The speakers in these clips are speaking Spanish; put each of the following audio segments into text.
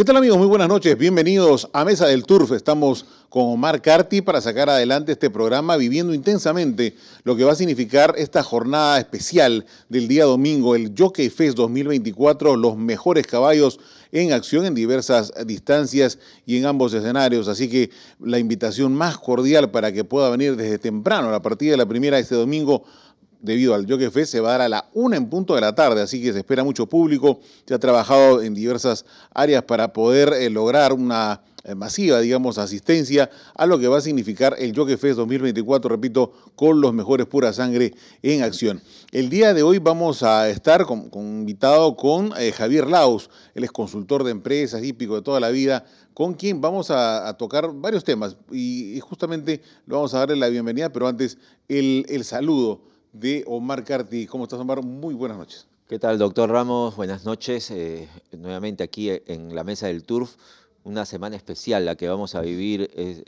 ¿Qué tal amigos? Muy buenas noches. Bienvenidos a Mesa del Turf. Estamos con Omar Carti para sacar adelante este programa viviendo intensamente lo que va a significar esta jornada especial del día domingo, el Jockey Fest 2024, los mejores caballos en acción en diversas distancias y en ambos escenarios. Así que la invitación más cordial para que pueda venir desde temprano a la partida de la primera este domingo debido al Jockey Fest se va a dar a la una en punto de la tarde, así que se espera mucho público. Se ha trabajado en diversas áreas para poder eh, lograr una eh, masiva, digamos, asistencia a lo que va a significar el Jockey Fest 2024, repito, con los mejores pura sangre en acción. El día de hoy vamos a estar con, invitado con eh, Javier Laos, él es consultor de empresas, hípico de toda la vida, con quien vamos a, tocar varios temas y, justamente lo vamos a darle la bienvenida, pero antes el saludo de Omar Carti. ¿Cómo estás, Omar? Muy buenas noches. ¿Qué tal, doctor Ramos? Buenas noches. Eh, nuevamente aquí eh, en la mesa del Turf. Una semana especial la que vamos a vivir es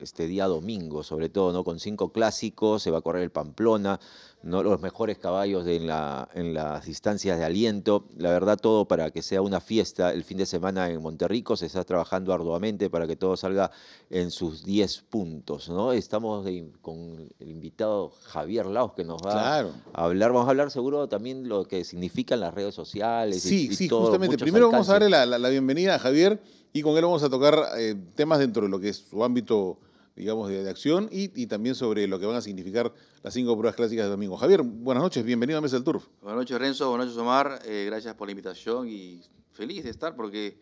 este día domingo, sobre todo, ¿no? Con cinco clásicos, se va a correr el Pamplona, no los mejores caballos en, la, las distancias de aliento. La verdad, todo para que sea una fiesta el fin de semana en Monterrico. Se está trabajando arduamente para que todo salga en sus 10 puntos. ¿no? Estamos con el invitado Javier Laos que nos va a hablar. Vamos a hablar seguro también lo que significan las redes sociales. Sí, sí, justamente. Primero vamos a darle la, bienvenida a Javier y con él vamos a tocar eh, temas dentro de lo que es su ámbito digamos, de, acción y, y, también sobre lo que van a significar las cinco pruebas clásicas de domingo. Javier, buenas noches, bienvenido a Mesa del Turf. Buenas noches, Renzo, buenas noches, Omar. Eh, gracias por la invitación y feliz de estar porque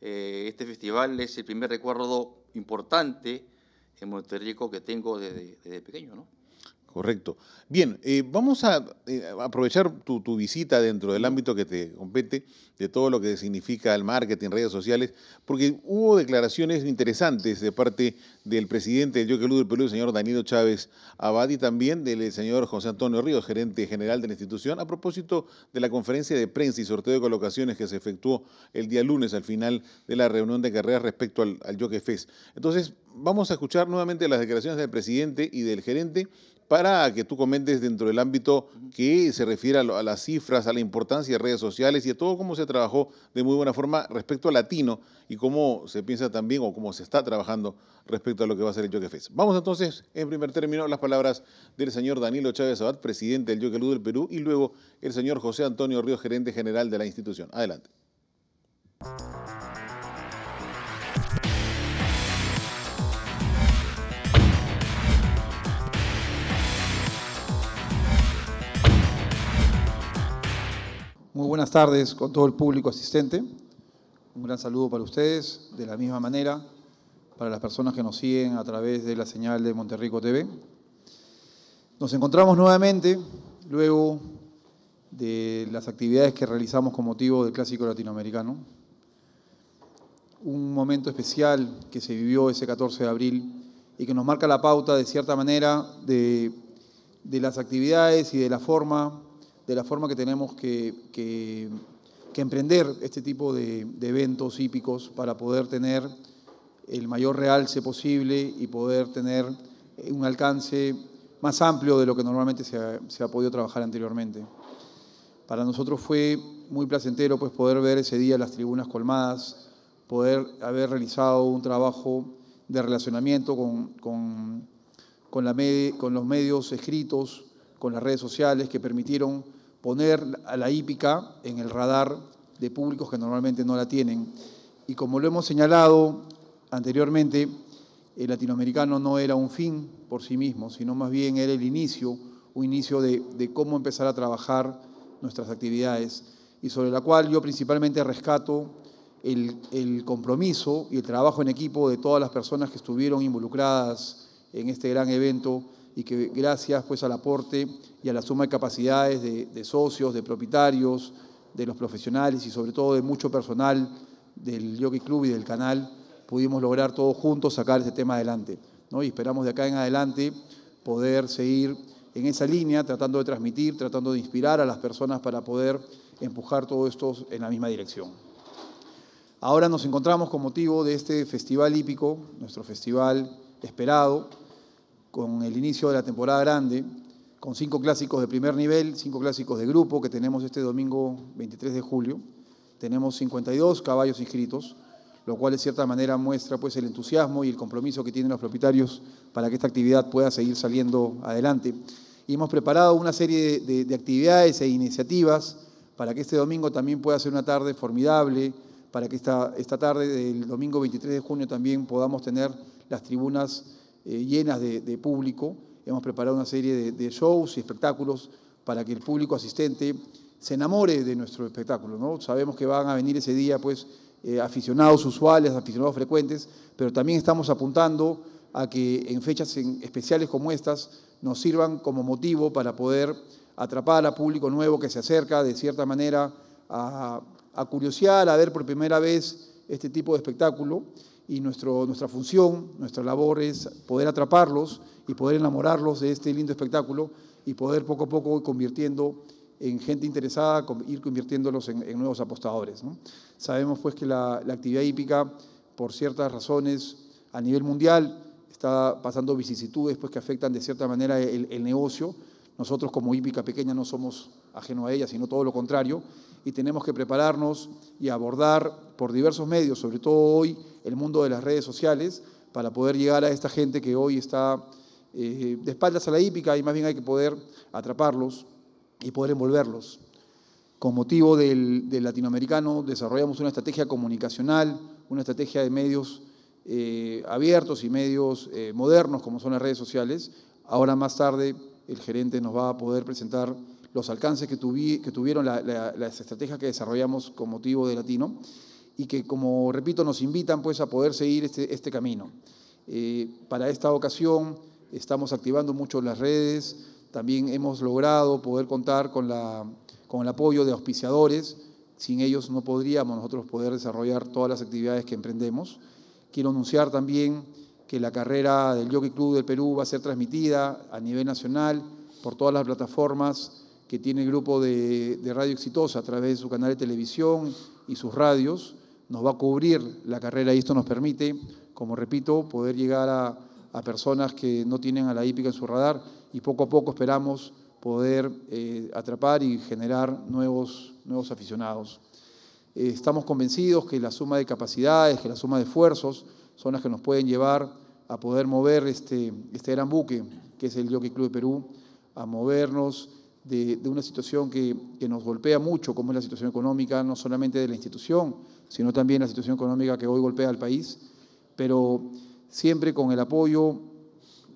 eh, este festival es el primer recuerdo importante en Monterrey que tengo desde, desde pequeño, ¿no? Correcto. Bien, eh, vamos a eh, aprovechar tu, visita dentro del ámbito que te compete, de todo lo que significa el marketing, redes sociales, porque hubo declaraciones interesantes de parte del presidente del Jockey Club del Perú, el señor Danilo Chávez Abad, y también del eh, señor José Antonio Ríos, gerente general de la institución, a propósito de la conferencia de prensa y sorteo de colocaciones que se efectuó el día lunes al final de la reunión de carreras respecto al, al Jockey Fest. Entonces, vamos a escuchar nuevamente las declaraciones del presidente y del gerente para que tú comentes dentro del ámbito que se refiere a, las cifras, a la importancia de redes sociales y a todo cómo se trabajó de muy buena forma respecto al latino y cómo se piensa también o cómo se está trabajando respecto a lo que va a ser el Jockey Vamos entonces, en primer término, las palabras del señor Danilo Chávez Abad, presidente del Jockey del Perú, y luego el señor José Antonio Ríos, gerente general de la institución. Adelante. Muy buenas tardes con todo el público asistente. Un gran saludo para ustedes, de la misma manera, para las personas que nos siguen a través de la señal de Monterrico TV. Nos encontramos nuevamente luego de las actividades que realizamos con motivo del Clásico Latinoamericano. Un momento especial que se vivió ese 14 de abril y que nos marca la pauta, de cierta manera, de, las actividades y de la forma de la forma que tenemos que, emprender este tipo de, eventos hípicos para poder tener el mayor realce posible y poder tener un alcance más amplio de lo que normalmente se ha, podido trabajar anteriormente. Para nosotros fue muy placentero pues, poder ver ese día las tribunas colmadas, poder haber realizado un trabajo de relacionamiento con, con los medios escritos, con las redes sociales que permitieron poner a la hípica en el radar de públicos que normalmente no la tienen. Y como lo hemos señalado anteriormente, el latinoamericano no era un fin por sí mismo, sino más bien era el inicio, un inicio de, cómo empezar a trabajar nuestras actividades y sobre la cual yo principalmente rescato el, el, compromiso y el trabajo en equipo de todas las personas que estuvieron involucradas en este gran evento y que gracias pues al aporte y a la suma de capacidades de, socios, de propietarios, de los profesionales y sobre todo de mucho personal del Yogi Club y del canal, pudimos lograr todos juntos sacar este tema adelante. ¿no? Y esperamos de acá en adelante poder seguir en esa línea, tratando de transmitir, tratando de inspirar a las personas para poder empujar todo esto en la misma dirección. Ahora nos encontramos con motivo de este festival hípico, nuestro festival esperado, con el inicio de la temporada grande, con cinco clásicos de primer nivel, cinco clásicos de grupo que tenemos este domingo 23 de julio. Tenemos 52 caballos inscritos, lo cual de cierta manera muestra pues, el entusiasmo y el compromiso que tienen los propietarios para que esta actividad pueda seguir saliendo adelante. Y hemos preparado una serie de, actividades e iniciativas para que este domingo también pueda ser una tarde formidable, para que esta, esta tarde del domingo 23 de junio también podamos tener las tribunas eh, llenas de, público. Hemos preparado una serie de, shows y espectáculos para que el público asistente se enamore de nuestro espectáculo. ¿no? Sabemos que van a venir ese día pues, eh, aficionados usuales, aficionados frecuentes, pero también estamos apuntando a que en fechas especiales como estas nos sirvan como motivo para poder atrapar a público nuevo que se acerca de cierta manera a, a curiosear, a ver por primera vez este tipo de espectáculo y nuestro, nuestra función, nuestra labor es poder atraparlos y poder enamorarlos de este lindo espectáculo y poder poco a poco ir convirtiendo en gente interesada, ir convirtiéndolos en, nuevos apostadores. Sabemos pues que la, actividad hípica, por ciertas razones, a nivel mundial está pasando vicisitudes pues, que afectan de cierta manera el, el negocio. Nosotros como hípica pequeña no somos ajenos a ella, sino todo lo contrario, y tenemos que prepararnos y abordar por diversos medios, sobre todo hoy, el mundo de las redes sociales, para poder llegar a esta gente que hoy está eh, de espaldas a la hípica y más bien hay que poder atraparlos y poder envolverlos. Con motivo del, latinoamericano desarrollamos una estrategia comunicacional, una estrategia de medios eh, abiertos y medios eh, modernos como son las redes sociales. Ahora más tarde el gerente nos va a poder presentar los alcances que, tuvieron las estrategias que desarrollamos con motivo de Latino y que, como repito, nos invitan pues, a poder seguir este, este camino. Eh, para esta ocasión estamos activando mucho las redes, también hemos logrado poder contar con, con el apoyo de auspiciadores, sin ellos no podríamos nosotros poder desarrollar todas las actividades que emprendemos. Quiero anunciar también que la carrera del Jockey Club del Perú va a ser transmitida a nivel nacional por todas las plataformas que tiene el grupo de, Radio Exitosa a través de su canal de televisión y sus radios. Nos va a cubrir la carrera y esto nos permite, como repito, poder llegar a, personas que no tienen a la hípica en su radar y poco a poco esperamos poder eh, atrapar y generar nuevos, nuevos aficionados. Eh, estamos convencidos que la suma de capacidades, que la suma de esfuerzos son las que nos pueden llevar a poder mover este, este gran buque que es el Jockey Club de Perú, a movernos de, una situación que, nos golpea mucho, como es la situación económica, no solamente de la institución, sino también la situación económica que hoy golpea al país, pero siempre con el apoyo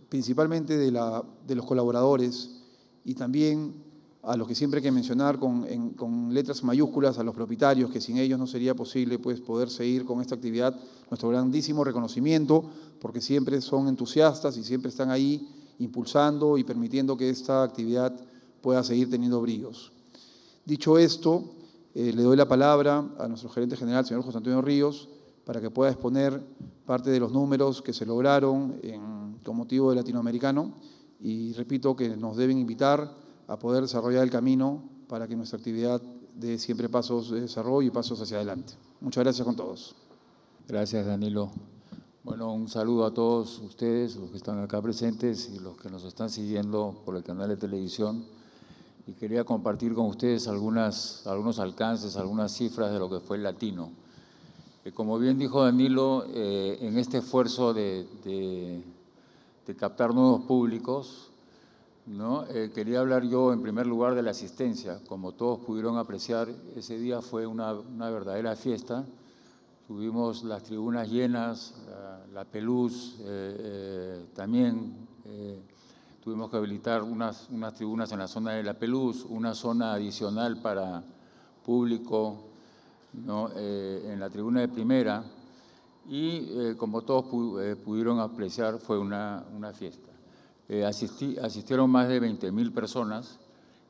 principalmente de, la, de los colaboradores y también a los que siempre hay que mencionar con, letras mayúsculas, a los propietarios, que sin ellos no sería posible pues, poder seguir con esta actividad. Nuestro grandísimo reconocimiento, porque siempre son entusiastas y siempre están ahí impulsando y permitiendo que esta actividad pueda seguir teniendo bríos. Dicho esto, eh, le doy la palabra a nuestro gerente general, señor José Antonio Ríos, para que pueda exponer parte de los números que se lograron con motivo de latinoamericano y repito que nos deben invitar a poder desarrollar el camino para que nuestra actividad dé siempre pasos de desarrollo y pasos hacia adelante. Muchas gracias con todos. Gracias, Danilo. Bueno, un saludo a todos ustedes, los que están acá presentes y los que nos están siguiendo por el canal de televisión y quería compartir con ustedes algunos alcances, algunas cifras de lo que fue el latino. Eh, como bien dijo Danilo, eh, en este esfuerzo de, captar nuevos públicos, ¿no? Eh, quería hablar yo en primer lugar de la asistencia. Como todos pudieron apreciar, ese día fue una, verdadera fiesta. Tuvimos las tribunas llenas, la, la peluz también tuvimos que habilitar unas, tribunas en la zona de La Peluz, una zona adicional para público ¿no? Eh, en la tribuna de primera y eh, como todos eh, pudieron apreciar fue una, fiesta. asistieron más de 20.000 personas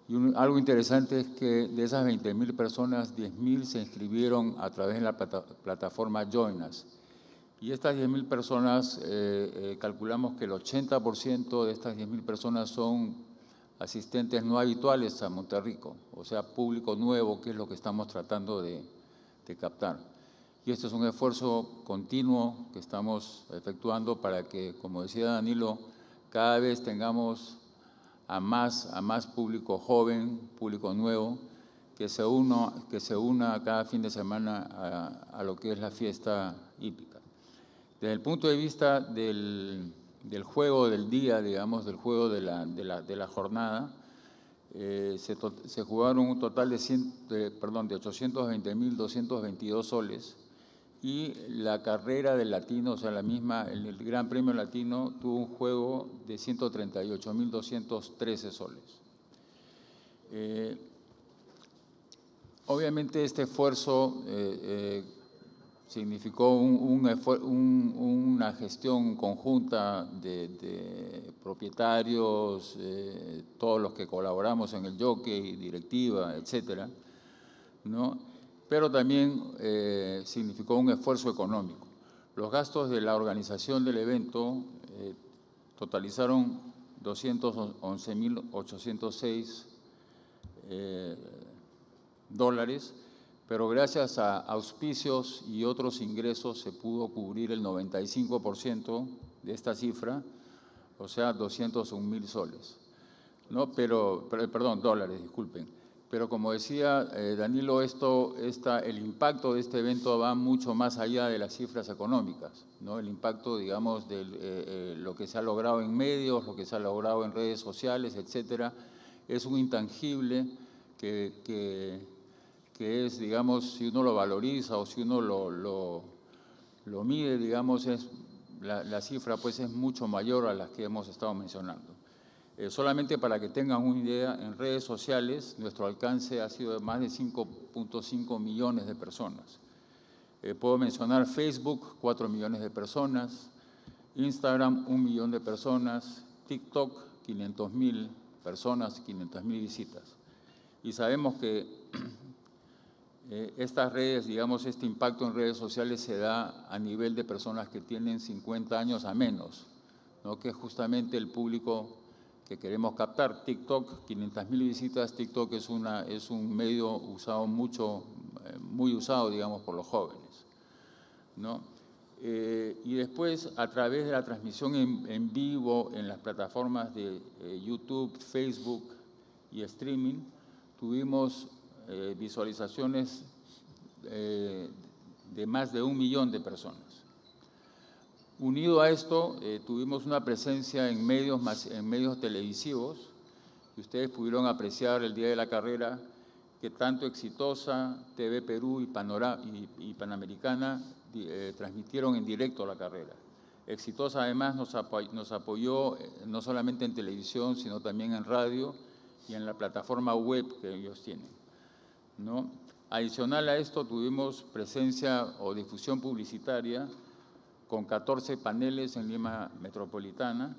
y algo interesante es que de esas 20.000 personas 10.000 se inscribieron a través de la plataforma Join Us. Y estas 10.000 personas, eh, eh, calculamos que el 80% de estas 10.000 personas son asistentes no habituales a Monterrico, o sea, público nuevo, que es lo que estamos tratando de, captar. Y este es un esfuerzo continuo que estamos efectuando para que, como decía Danilo, cada vez tengamos a más, a más público joven, público nuevo, que se, uno, que se una cada fin de semana a, a lo que es la fiesta hípica. Desde el punto de vista del, juego del día, digamos, del juego de la, de la, jornada, eh, se, jugaron un total de, 820.222 soles y la carrera del latino, o sea, la misma, el, Gran Premio Latino tuvo un juego de 138.213 soles. Eh, obviamente este esfuerzo eh, significó una gestión conjunta de, propietarios, eh, todos los que colaboramos en el jockey, directiva, etc. ¿no? Pero también eh, significó un esfuerzo económico. Los gastos de la organización del evento eh, totalizaron 211.806 dólares pero gracias a auspicios y otros ingresos se pudo cubrir el 95% de esta cifra, o sea, 201 mil soles. No, pero, perdón, dólares, disculpen. Pero como decía eh, Danilo, esto, el impacto de este evento va mucho más allá de las cifras económicas, ¿no? El impacto, digamos, de eh, eh, lo que se ha logrado en medios, lo que se ha logrado en redes sociales, etcétera, es un intangible que que es, digamos, si uno lo valoriza o si uno lo, lo, mide, digamos, es, la, cifra pues es mucho mayor a las que hemos estado mencionando. Eh, solamente para que tengan una idea, en redes sociales nuestro alcance ha sido de más de 5.5 millones de personas. Eh, puedo mencionar Facebook, 4 millones de personas, Instagram, 1 millón de personas, TikTok, 500 mil personas, 500 mil visitas. Y sabemos que Eh, estas redes, digamos, este impacto en redes sociales se da a nivel de personas que tienen 50 años a menos, ¿no? que es justamente el público que queremos captar. TikTok, 500.000 visitas, TikTok es, una, es un medio usado mucho, eh, muy usado, digamos, por los jóvenes. ¿no? Eh, y después, a través de la transmisión en, vivo en las plataformas de YouTube, Facebook y streaming, tuvimos eh, visualizaciones eh, de más de un millón de personas. Unido a esto, eh, tuvimos una presencia en medios, en medios televisivos, y ustedes pudieron apreciar el día de la carrera que tanto Exitosa, TV Perú y, y, Panamericana transmitieron en directo la carrera. Exitosa además nos, nos apoyó no solamente en televisión, sino también en radio y en la plataforma web que ellos tienen. ¿no? Adicional a esto tuvimos presencia o difusión publicitaria con 14 paneles en Lima Metropolitana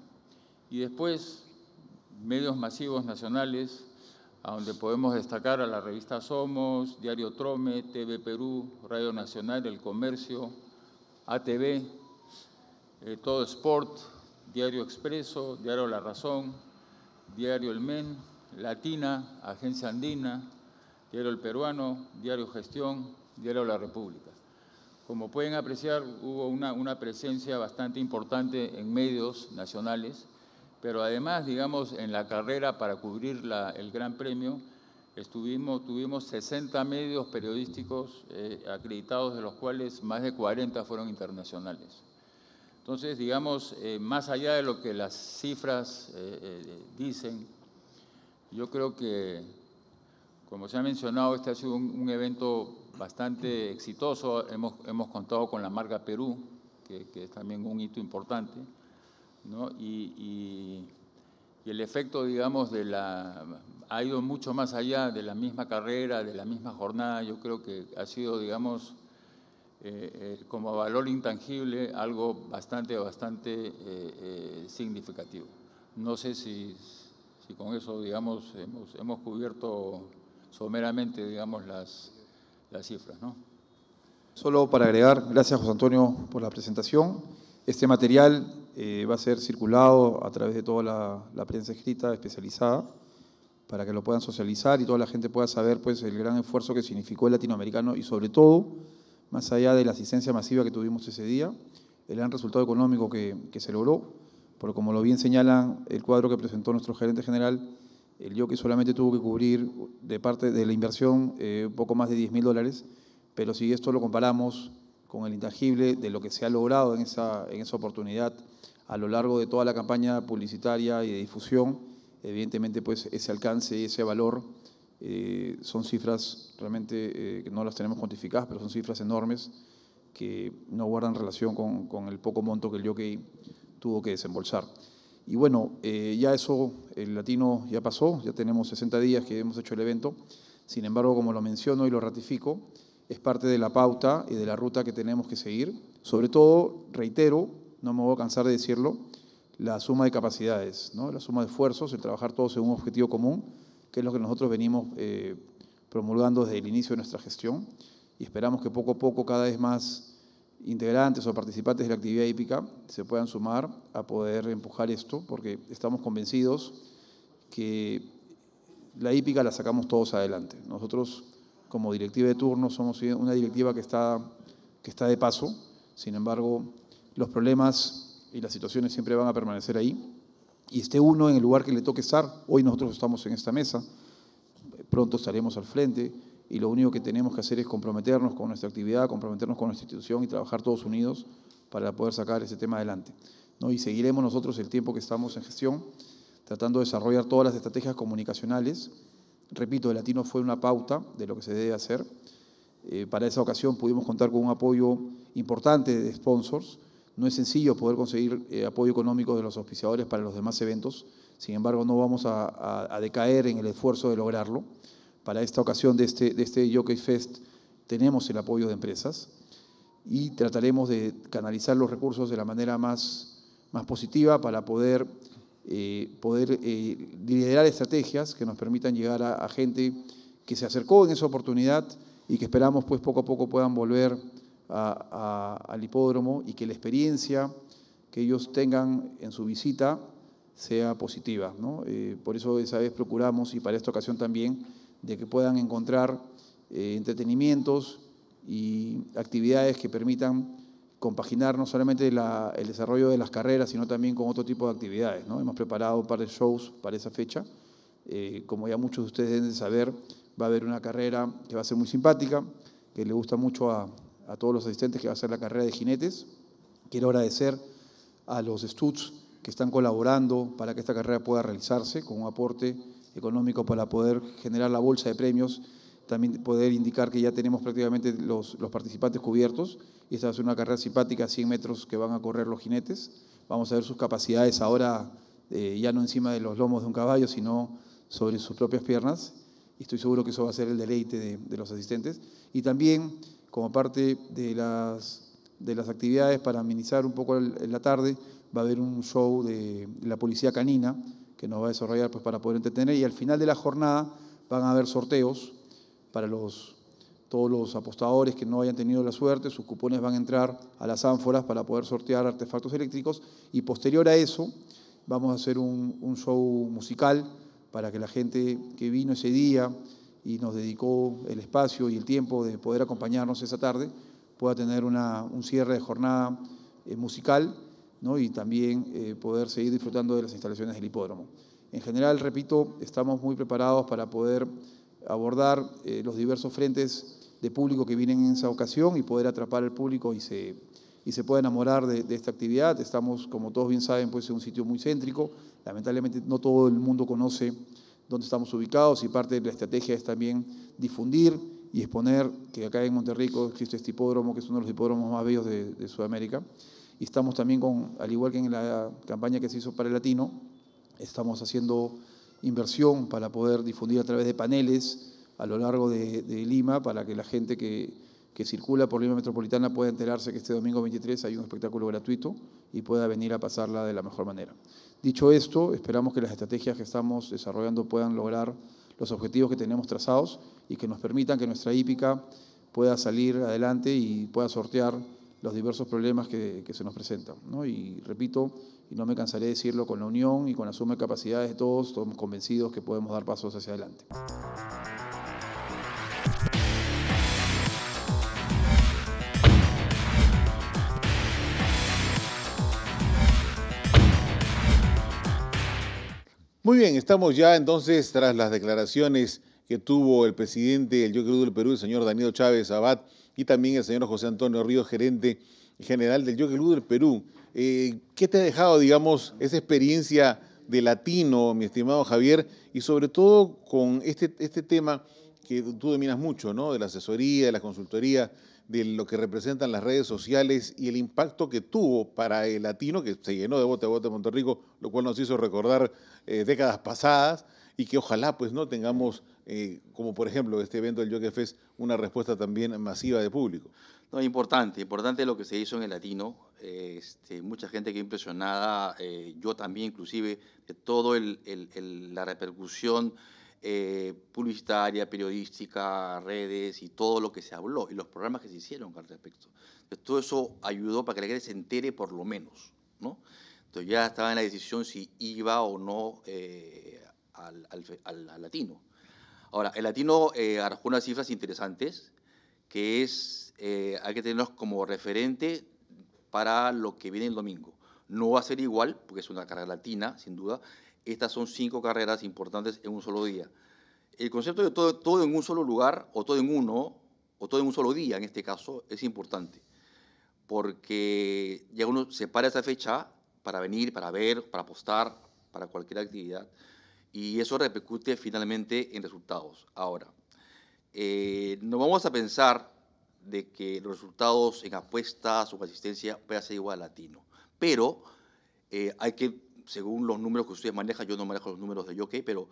y después medios masivos nacionales, a donde podemos destacar a la revista Somos, Diario Trome, TV Perú, Radio Nacional, El Comercio, ATV, eh, Todo Sport, Diario Expreso, Diario La Razón, Diario El Men, Latina, Agencia Andina, Diario El Peruano, Diario Gestión, Diario La República. Como pueden apreciar, hubo una, presencia bastante importante en medios nacionales, pero además, digamos, en la carrera para cubrir el Gran Premio, estuvimos, tuvimos 60 medios periodísticos eh, acreditados, de los cuales más de 40 fueron internacionales. Entonces, digamos, eh, más allá de lo que las cifras eh, dicen, yo creo que como se ha mencionado, este ha sido un, evento bastante exitoso. Hemos, contado con la marca Perú, que, es también un hito importante. Y, el efecto, digamos, de la, ha ido mucho más allá de la misma carrera, de la misma jornada. Yo creo que ha sido, digamos, eh, eh, como valor intangible, algo bastante, bastante eh, significativo. No sé si, si con eso, digamos, hemos, hemos cubierto someramente, digamos, las, cifras. ¿no? Solo para agregar, gracias José Antonio por la presentación. Este material eh, va a ser circulado a través de toda la, prensa escrita especializada para que lo puedan socializar y toda la gente pueda saber pues, el gran esfuerzo que significó el latinoamericano y sobre todo, más allá de la asistencia masiva que tuvimos ese día, el gran resultado económico que, se logró, porque como lo bien señalan el cuadro que presentó nuestro gerente general, el yoke solamente tuvo que cubrir de parte de la inversión eh, un poco más de 10 mil dólares, pero si esto lo comparamos con el intangible de lo que se ha logrado en esa, oportunidad a lo largo de toda la campaña publicitaria y de difusión, evidentemente pues ese alcance y ese valor eh, son cifras realmente eh, que no las tenemos cuantificadas, pero son cifras enormes que no guardan relación con, el poco monto que el jockey tuvo que desembolsar. Y bueno, eh, ya eso, el latino ya pasó, ya tenemos 60 días que hemos hecho el evento. Sin embargo, como lo menciono y lo ratifico, es parte de la pauta y de la ruta que tenemos que seguir. Sobre todo, reitero, no me voy a cansar de decirlo, la suma de capacidades, ¿no? la suma de esfuerzos, el trabajar todos en un objetivo común, que es lo que nosotros venimos eh, promulgando desde el inicio de nuestra gestión y esperamos que poco a poco cada vez más integrantes o participantes de la actividad hípica se puedan sumar a poder empujar esto, porque estamos convencidos que la hípica la sacamos todos adelante. Nosotros, como directiva de turno, somos una directiva que está, que está de paso, sin embargo, los problemas y las situaciones siempre van a permanecer ahí, y esté uno en el lugar que le toque estar. Hoy nosotros estamos en esta mesa, pronto estaremos al frente y lo único que tenemos que hacer es comprometernos con nuestra actividad, comprometernos con nuestra institución y trabajar todos unidos para poder sacar ese tema adelante. ¿no? Y seguiremos nosotros el tiempo que estamos en gestión, tratando de desarrollar todas las estrategias comunicacionales. Repito, el latino fue una pauta de lo que se debe hacer. Eh, para esa ocasión pudimos contar con un apoyo importante de sponsors. No es sencillo poder conseguir eh, apoyo económico de los auspiciadores para los demás eventos, sin embargo no vamos a decaer en el esfuerzo de lograrlo para esta ocasión de este, de este Jockey Fest tenemos el apoyo de empresas y trataremos de canalizar los recursos de la manera más, más positiva para poder, eh, poder eh, liderar estrategias que nos permitan llegar a, gente que se acercó en esa oportunidad y que esperamos pues poco a poco puedan volver al hipódromo y que la experiencia que ellos tengan en su visita sea positiva. ¿no? Eh, por eso esa vez procuramos y para esta ocasión también de que puedan encontrar eh, entretenimientos y actividades que permitan compaginar no solamente el desarrollo de las carreras, sino también con otro tipo de actividades. ¿no? Hemos preparado un par de shows para esa fecha. Eh, como ya muchos de ustedes deben saber, va a haber una carrera que va a ser muy simpática, que le gusta mucho a, a todos los asistentes, que va a ser la carrera de jinetes. Quiero agradecer a los Studs que están colaborando para que esta carrera pueda realizarse con un aporte económico para poder generar la bolsa de premios, también poder indicar que ya tenemos prácticamente los, participantes cubiertos. Y esta va a ser una carrera simpática, 100 metros que van a correr los jinetes. Vamos a ver sus capacidades ahora, eh, ya no encima de los lomos de un caballo, sino sobre sus propias piernas. Y estoy seguro que eso va a ser el deleite de, los asistentes. Y también, como parte de las, de las actividades para amenizar un poco en la tarde, va a haber un show de la policía canina que nos va a desarrollar pues, para poder entretener. Y al final de la jornada van a haber sorteos para los, todos los apostadores que no hayan tenido la suerte. Sus cupones van a entrar a las ánforas para poder sortear artefactos eléctricos. Y posterior a eso vamos a hacer un, show musical para que la gente que vino ese día y nos dedicó el espacio y el tiempo de poder acompañarnos esa tarde pueda tener un cierre de jornada eh, musical y también eh, poder seguir disfrutando de las instalaciones del hipódromo. En general, repito, estamos muy preparados para poder abordar eh, los diversos frentes de público que vienen en esa ocasión y poder atrapar al público y se, y pueda enamorar de, esta actividad. Estamos, como todos bien saben, pues en un sitio muy céntrico. Lamentablemente no todo el mundo conoce dónde estamos ubicados y parte de la estrategia es también difundir y exponer que acá en Monterrico existe este hipódromo, que es uno de los hipódromos más bellos de Sudamérica. Y estamos también con, al igual que en la campaña que se hizo para el latino, estamos haciendo inversión para poder difundir a través de paneles a lo largo de, Lima para que la gente que, que, circula por Lima Metropolitana pueda enterarse que este domingo 23 hay un espectáculo gratuito y pueda venir a pasarla de la mejor manera. Dicho esto, esperamos que las estrategias que estamos desarrollando puedan lograr los objetivos que tenemos trazados y que nos permitan que nuestra hípica pueda salir adelante y pueda sortear los diversos problemas que, se nos presentan. Y repito, y no me cansaré de decirlo, con la unión y con la suma de capacidades de todos, estamos convencidos que podemos dar pasos hacia adelante. Muy bien, estamos ya entonces tras las declaraciones que tuvo el presidente del Yo Creo del Perú, el señor Daniel Chávez Abad, y también el señor José Antonio Ríos, gerente general del Jockey Club del Perú. Eh, ¿Qué te ha dejado, digamos, esa experiencia de latino, mi estimado Javier, y sobre todo con este, este tema que tú dominas mucho, ¿no? De la asesoría, de la consultoría, de lo que representan las redes sociales y el impacto que tuvo para el latino, que se llenó de bote a bote en Monterrey, Rico, lo cual nos hizo recordar eh, décadas pasadas y que ojalá pues no tengamos eh, como por ejemplo este evento del que Fest, una respuesta también masiva de público. No, importante, importante lo que se hizo en el Latino. Este, mucha gente que impresionada, eh, yo también inclusive, de todo la repercusión eh, publicitaria, periodística, redes y todo lo que se habló y los programas que se hicieron al respecto. todo eso ayudó para que la gente se entere por lo menos, ¿no? Entonces ya estaba en la decisión si iba o no al latino. Ahora, el latino eh, arrojó unas cifras interesantes, que es, eh, hay que tenerlos como referente para lo que viene el domingo. No va a ser igual, porque es una carrera latina, sin duda. Estas son cinco carreras importantes en un solo día. El concepto de todo, todo en un solo lugar, o todo en uno, o todo en un solo día, en este caso, es importante. Porque ya uno se para esa fecha para venir, para ver, para apostar, para cualquier actividad y eso repercute finalmente en resultados. Ahora, eh, no vamos a pensar de que los resultados en apuestas o asistencia puedan ser igual a latino, pero eh, hay que, según los números que ustedes manejan, yo no manejo los números de Jockey, pero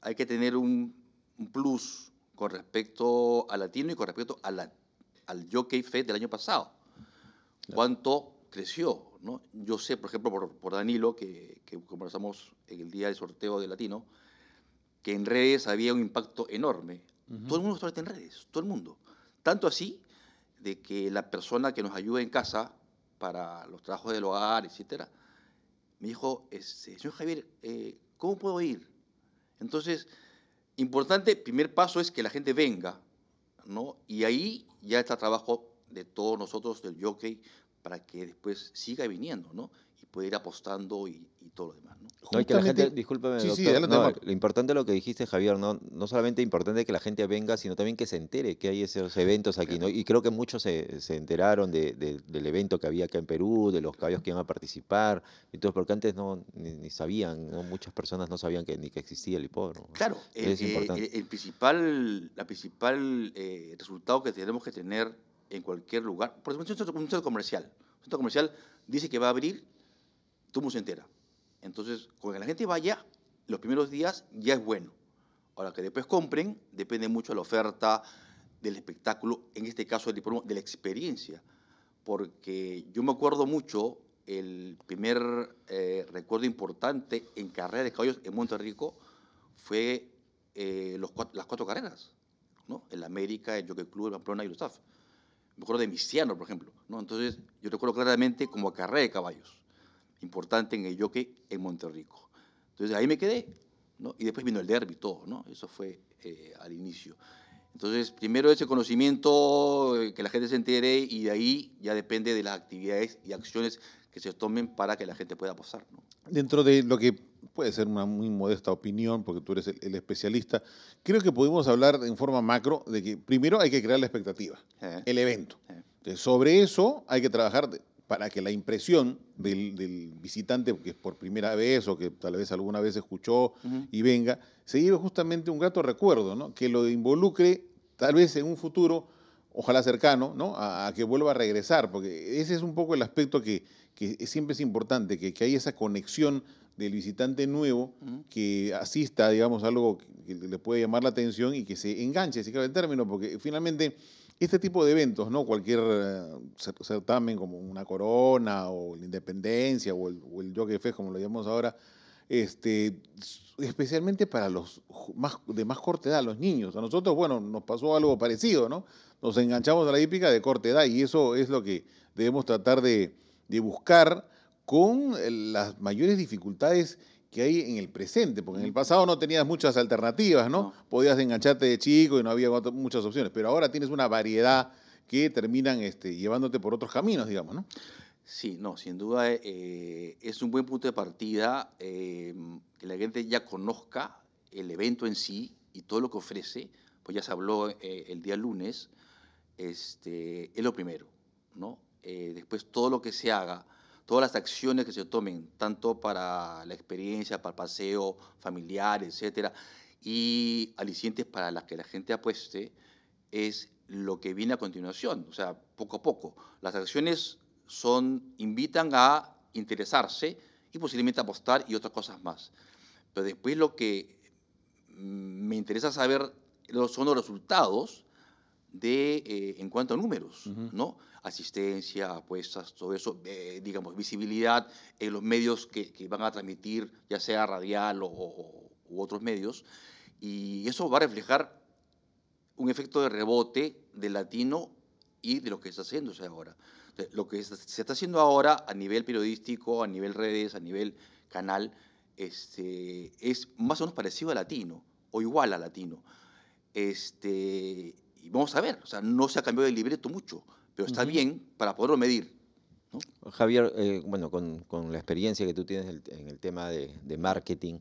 hay que tener un, plus con respecto a latino y con respecto al Jockey Fed del año pasado. ¿Cuánto creció? ¿no? Yo sé, por ejemplo, por, Danilo, que conversamos el día del sorteo de Latino, que en redes había un impacto enorme. Todo el mundo estaba en redes, todo el mundo. Tanto así de que la persona que nos ayuda en casa para los trabajos del hogar, etcétera, me dijo, este, señor Javier, eh, ¿cómo puedo ir? Entonces, importante, primer paso es que la gente venga, ¿no? Y ahí ya está trabajo de todos nosotros, del jockey, para que después siga viniendo, ¿no? puede ir apostando y, todo lo demás. ¿no? la gente, lo importante es lo que dijiste, Javier, ¿no? no solamente importante que la gente venga, sino también que se entere que hay esos eventos aquí, ¿no? Y creo que muchos se, se enteraron del evento que había acá en Perú, de los caballos que iban a participar, y porque antes no ni, sabían, muchas personas no sabían que, ni que existía el hipódromo. Claro, es eh, eh, importante. Eh, el, principal, la principal resultado que tenemos que tener en cualquier lugar, por ejemplo, un centro comercial, un centro comercial dice que va a abrir Tú se entera. Entonces, con que la gente vaya, los primeros días ya es bueno. Ahora que después compren, depende mucho de la oferta, del espectáculo, en este caso del diploma, de la experiencia. Porque yo me acuerdo mucho el primer eh, recuerdo importante en carrera de caballos en Monterrico fue eh, los las cuatro carreras, ¿no? la América, el Jockey Club, el Pamplona y el Staff. Me acuerdo de Misiano, por ejemplo, ¿no? Entonces, yo recuerdo claramente como carrera de caballos importante en el Jockey en Monterrico. Entonces ahí me quedé, ¿no? Y después vino el derby todo, ¿no? Eso fue eh, al inicio. Entonces, primero ese conocimiento, eh, que la gente se entere y de ahí ya depende de las actividades y acciones que se tomen para que la gente pueda apostar. ¿no? Dentro de lo que puede ser una muy modesta opinión, porque tú eres el, especialista, creo que pudimos hablar en forma macro de que primero hay que crear la expectativa, eh. el evento. sobre eso hay que trabajar para que la impresión del, visitante, que es por primera vez o que tal vez alguna vez escuchó y venga, se lleve justamente un grato recuerdo, ¿no? que lo involucre tal vez en un futuro, ojalá cercano, ¿no? a, que vuelva a regresar, porque ese es un poco el aspecto que, siempre es importante, que, hay esa conexión del visitante nuevo que asista, digamos, a algo que le puede llamar la atención y que se enganche, si cabe el término, porque finalmente este tipo de eventos, ¿no? Cualquier eh, certamen como una corona o la independencia o el, o el Jockey Fest, como lo llamamos ahora, este, especialmente para los de más corta edad, los niños. A nosotros, bueno, nos pasó algo parecido, ¿no? Nos enganchamos a la hípica de corta edad y eso es lo que debemos tratar de, de buscar con eh, las mayores dificultades que hay en el presente, porque en el pasado no tenías muchas alternativas, ¿no? Podías engancharte de chico y no había muchas opciones, pero ahora tienes una variedad que terminan este, llevándote por otros caminos, digamos, ¿no? Sí, no, sin duda eh, es un buen punto de partida em, que la gente ya conozca el evento en sí y todo lo que ofrece, pues ya se habló eh, el día lunes, este, es lo primero, ¿no? Eh, después todo lo que se haga todas las acciones que se tomen, tanto para la experiencia, para el paseo familiar, etcétera, y alicientes para las que la gente apueste, es lo que viene a continuación, o sea, poco a poco. Las acciones son, invitan a interesarse y posiblemente apostar y otras cosas más. Pero después lo que me interesa saber son los resultados de, eh, en cuanto a números, ¿no? asistencia, apuestas, todo eso, eh, digamos, visibilidad en los medios que, van a transmitir, ya sea radial o, u otros medios. Y eso va a reflejar un efecto de rebote del latino y de lo que está haciéndose ahora. Lo que se está haciendo ahora a nivel periodístico, a nivel redes, a nivel canal, este, es más o menos parecido a latino o igual a latino. Este, y vamos a ver, o sea, no se ha cambiado el libreto mucho pero está bien para poderlo medir. Javier, eh, bueno, con, la experiencia que tú tienes en el tema de, marketing,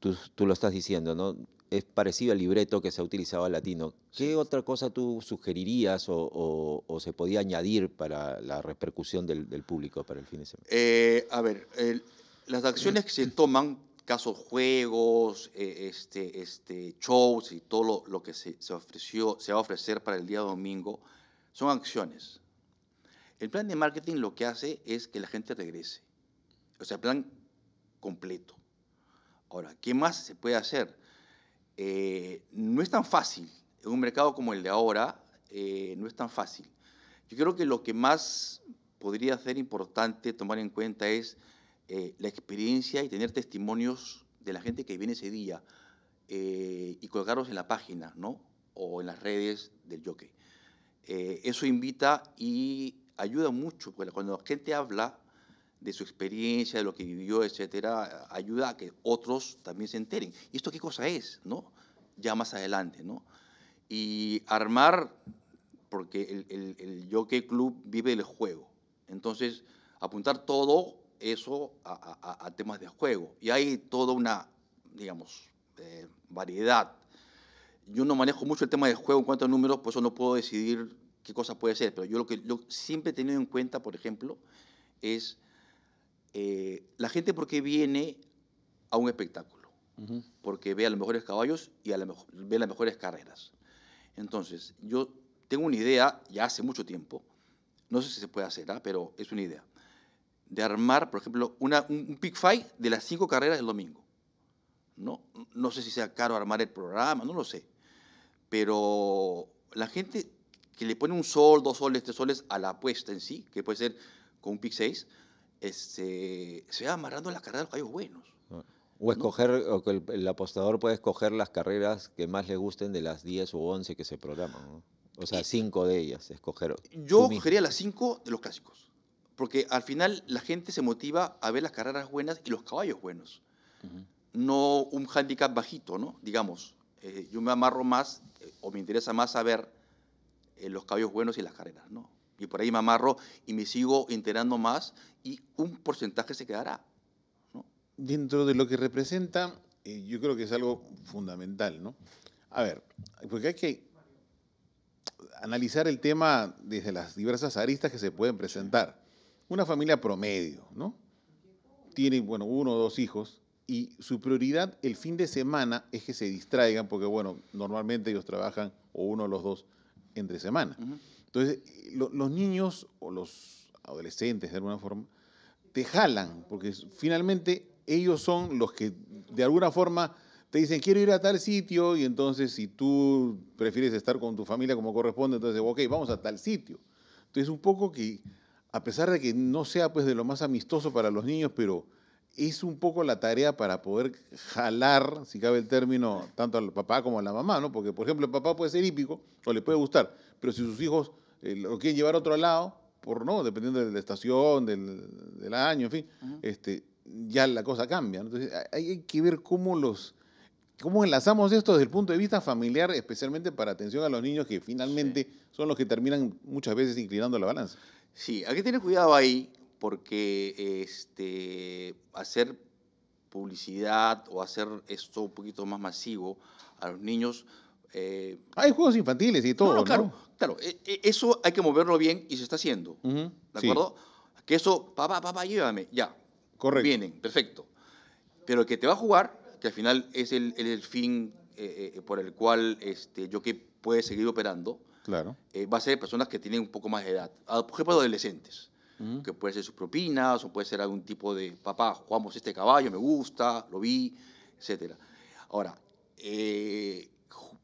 tú, lo estás diciendo, ¿no? Es parecido al libreto que se ha utilizado al latino. ¿Qué otra cosa tú sugerirías o, se podía añadir para la repercusión del, público para el fin de semana? Eh, a ver, las acciones que se toman, casos juegos, eh, este, este, shows y todo lo, que se, ofreció, se va a ofrecer para el día domingo, son acciones. El plan de marketing lo que hace es que la gente regrese. O sea, plan completo. Ahora, ¿qué más se puede hacer? Eh, no es tan fácil. En un mercado como el de ahora, eh, no es tan fácil. Yo creo que lo que más podría ser importante tomar en cuenta es eh, la experiencia y tener testimonios de la gente que viene ese día y colgarlos en la página, ¿no? O en las redes del jockey. Eh, eso invita y ayuda mucho, pues, cuando la gente habla de su experiencia, de lo que vivió, etcétera, ayuda a que otros también se enteren. ¿Y esto qué cosa es? ¿No? Ya más adelante, ¿no? Y armar, porque el, el, Jockey Club vive el juego. Entonces, apuntar todo eso a, temas de juego. Y hay toda una, digamos, eh, variedad yo no manejo mucho el tema del juego en cuanto a números, por eso no puedo decidir qué cosa puede ser, pero yo lo que yo siempre he tenido en cuenta, por ejemplo, es eh, la gente por qué viene a un espectáculo, porque ve a los mejores caballos y a mejor, ve las mejores carreras. Entonces, yo tengo una idea, ya hace mucho tiempo, no sé si se puede hacer, ¿ah? pero es una idea, de armar, por ejemplo, una, un, pick fight de las cinco carreras del domingo. ¿no? no sé si sea caro armar el programa, no lo sé pero la gente que le pone un sol, dos soles, tres soles a la apuesta en sí, que puede ser con un pick 6, este, se va amarrando la carrera de los caballos buenos. Ah, o escoger, o que el, apostador puede escoger las carreras que más le gusten de las 10 o 11 que se programan. O sea, 5 de ellas, escoger. Yo escogería las 5 de los clásicos. Porque al final la gente se motiva a ver las carreras buenas y los caballos buenos. No un handicap bajito, ¿no? Digamos. Eh, yo me amarro más eh, o me interesa más saber eh, los caballos buenos y las carreras, ¿no? Y por ahí me amarro y me sigo enterando más y un porcentaje se quedará. ¿no? Dentro de lo que representa, yo creo que es algo fundamental, ¿no? A ver, porque hay que analizar el tema desde las diversas aristas que se pueden presentar. Una familia promedio, ¿no? Tiene, bueno, uno o dos hijos, y su prioridad el fin de semana es que se distraigan, porque bueno, normalmente ellos trabajan o uno o los dos entre semana. Entonces, los niños o los adolescentes de alguna forma te jalan, porque finalmente ellos son los que de alguna forma te dicen quiero ir a tal sitio y entonces si tú prefieres estar con tu familia como corresponde, entonces ok, vamos a tal sitio. Entonces, un poco que, a pesar de que no sea pues de lo más amistoso para los niños, pero es un poco la tarea para poder jalar, si cabe el término, tanto al papá como a la mamá, ¿no? Porque, por ejemplo, el papá puede ser hípico o le puede gustar, pero si sus hijos eh, lo quieren llevar a otro lado, por no, dependiendo de la estación, del, año, en fin, este, ya la cosa cambia. Entonces, hay, que ver cómo los. ¿Cómo enlazamos esto desde el punto de vista familiar, especialmente para atención a los niños que finalmente son los que terminan muchas veces inclinando la balanza? Sí, hay que tener cuidado ahí, porque este, hacer publicidad o hacer esto un poquito más masivo a los niños. Eh, hay juegos infantiles y todo. claro, claro. E, e, eso hay que moverlo bien y se está haciendo. ¿De acuerdo? Que eso, papá, papá, llévame, ya. Correcto. Vienen, perfecto. Pero el que te va a jugar, que al final es el, fin eh, eh, por el cual este, yo que puede seguir operando, claro. va a ser personas que tienen un poco más de edad, ah, por ejemplo, adolescentes que puede ser sus propinas o puede ser algún tipo de, papá, jugamos este caballo, me gusta, lo vi, etc. Ahora, eh,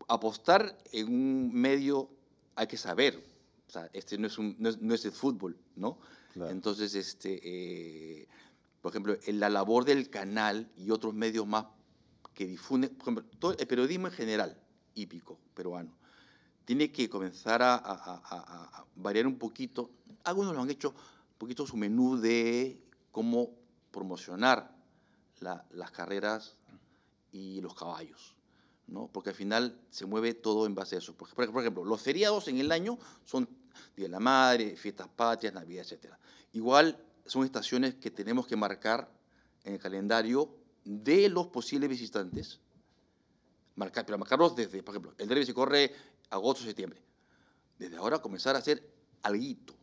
apostar en un medio hay que saber, o sea, este no es, no es, el fútbol, ¿no? Entonces, este, eh, por ejemplo, en la labor del canal y otros medios más que difunden, por ejemplo, todo el periodismo en general, hípico, peruano, tiene que comenzar a, a, variar un poquito. Algunos lo han hecho poquito su menú de cómo promocionar las carreras y los caballos, ¿no? Porque al final se mueve todo en base a eso. Por, ejemplo, los feriados en el año son Día de la Madre, Fiestas Patrias, Navidad, etc. Igual son estaciones que tenemos que marcar en el calendario de los posibles visitantes, marcar, pero marcarlos desde, por ejemplo, el derby se corre agosto, septiembre. Desde ahora comenzar a hacer alguito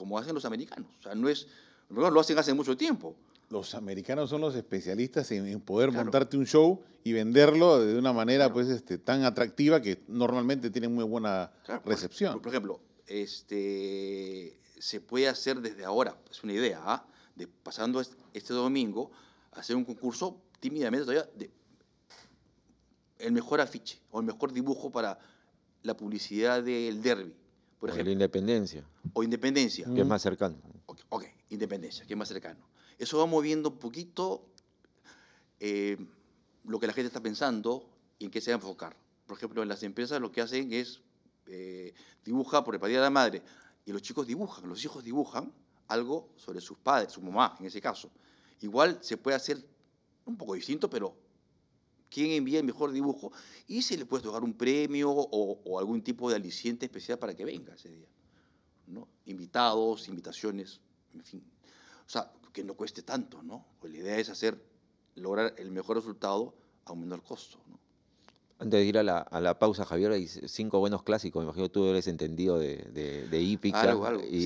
como hacen los americanos. O sea, no es, lo hacen hace mucho tiempo. Los americanos son los especialistas en, poder montarte un show y venderlo de una manera pues, este, tan atractiva que normalmente tienen muy buena recepción. Por, ejemplo, este, se puede hacer desde ahora, es una idea, ¿ah? de pasando este domingo, hacer un concurso tímidamente todavía de el mejor afiche o el mejor dibujo para la publicidad del derby por ejemplo. independencia. O independencia. Que es más cercano. Ok, independencia, que es más cercano. Eso va moviendo un poquito eh, lo que la gente está pensando y en qué se va a enfocar. Por ejemplo, en las empresas lo que hacen es eh, dibuja por el padre de la madre. Y los chicos dibujan, los hijos dibujan algo sobre sus padres, su mamá en ese caso. Igual se puede hacer un poco distinto, pero quién envía el mejor dibujo y se le puede tocar un premio o, algún tipo de aliciente especial para que venga ese día. ¿no? Invitados, invitaciones, en fin. O sea, que no cueste tanto, ¿no? Pues la idea es hacer, lograr el mejor resultado a un menor costo, Antes de ir a la, pausa, Javier, hay cinco buenos clásicos. Me imagino tú eres entendido de, de, Y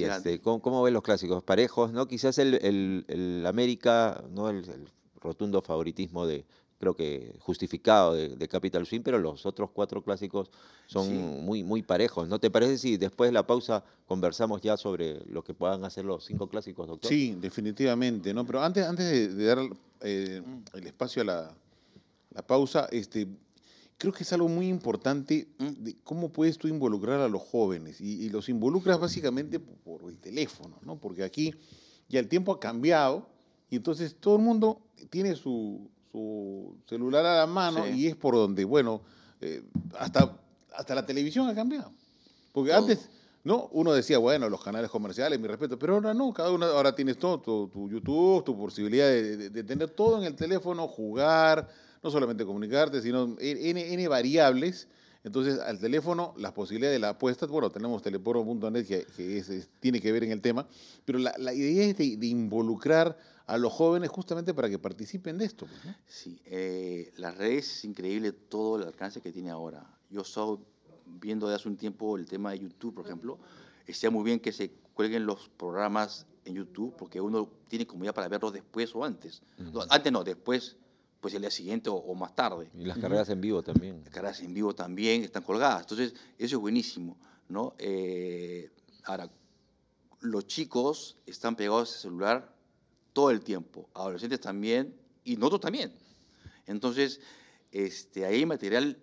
este, ¿cómo, ves los clásicos? ¿Parejos? ¿no? Quizás el, América, ¿no? el, rotundo favoritismo de, creo que justificado de, Capital Swing, pero los otros cuatro clásicos son muy, muy parejos. ¿No te parece si después de la pausa conversamos ya sobre lo que puedan hacer los cinco clásicos, doctor? Sí, definitivamente, ¿no? Pero antes, antes de, dar eh, mm. el espacio a la, pausa, este, creo que es algo muy importante mm. de cómo puedes tú involucrar a los jóvenes. Y, los involucras básicamente mm. por, el teléfono, ¿no? Porque aquí ya el tiempo ha cambiado y entonces todo el mundo tiene su su celular a la mano y es por donde, bueno, eh, hasta, hasta la televisión ha cambiado. Porque oh. antes, ¿no? Uno decía, bueno, los canales comerciales, mi respeto, pero ahora no, cada uno, ahora tienes todo, tu, YouTube, tu posibilidad de, tener todo en el teléfono, jugar, no solamente comunicarte, sino N, variables. Entonces, al teléfono, las posibilidades de la apuesta, bueno, tenemos teleporo.net que, que tiene que ver en el tema, pero la, idea es de involucrar a los jóvenes justamente para que participen de esto. Pues, sí, eh, Las redes es increíble todo el alcance que tiene ahora. Yo he viendo de hace un tiempo el tema de YouTube, por ejemplo. Está muy bien que se cuelguen los programas en YouTube porque uno tiene comunidad para verlos después o antes. antes no, después, pues el día siguiente o, más tarde. Y las carreras en vivo también. Las carreras en vivo también están colgadas. Entonces, eso es buenísimo. ¿no? Eh, ahora, los chicos están pegados a ese celular todo el tiempo, adolescentes también y nosotros también. Entonces, este, hay material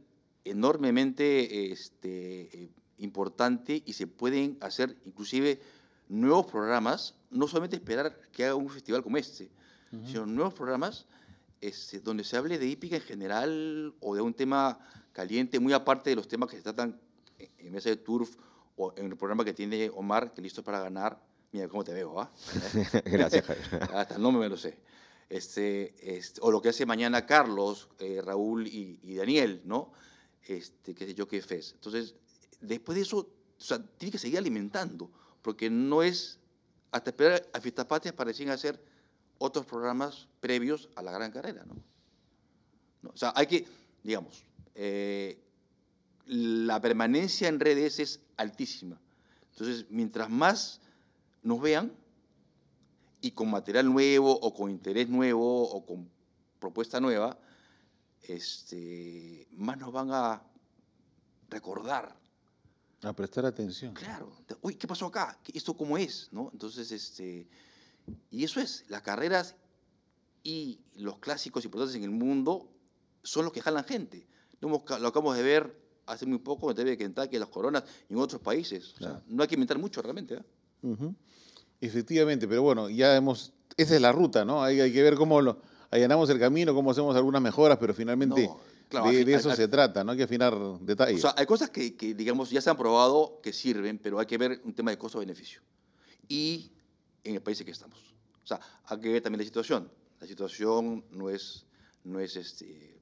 enormemente este, eh, importante y se pueden hacer inclusive nuevos programas, no solamente esperar que haga un festival como este, sino nuevos programas este, donde se hable de hípica en general o de un tema caliente, muy aparte de los temas que se tratan en Mesa de Turf o en el programa que tiene Omar, que listo para ganar, Mira cómo te veo, ¿ah? Gracias, Hasta el nombre me lo sé. Este, este, o lo que hace mañana Carlos, eh, Raúl y, Daniel, ¿no? Este, qué sé yo, qué fes. Entonces, después de eso, tiene que seguir alimentando, porque no es hasta esperar a Fiestas Patrias para hacer otros programas previos a la gran carrera, ¿no? o sea, hay que, digamos, eh, la permanencia en redes es altísima. Entonces, mientras más nos vean y con material nuevo o con interés nuevo o con propuesta nueva, este, más nos van a recordar. A prestar atención. Claro. Uy, ¿qué pasó acá? ¿Esto cómo es? ¿No? Entonces, este, y eso es, las carreras y los clásicos importantes en el mundo son los que jalan gente. Lo, acabamos de ver hace muy poco en TV de Kentucky, en las coronas y en otros países. no hay que inventar mucho realmente. ¿eh? Efectivamente, pero bueno, ya hemos, esa es la ruta, ¿no? Hay, hay que ver cómo lo, allanamos el camino, cómo hacemos algunas mejoras, pero finalmente de, eso se trata, ¿no? Hay que afinar detalles. O sea, hay cosas que, digamos, ya se han probado que sirven, pero hay que ver un tema de costo-beneficio. Y en el país en que estamos. O sea, hay que ver también la situación. La situación no es, no es, este,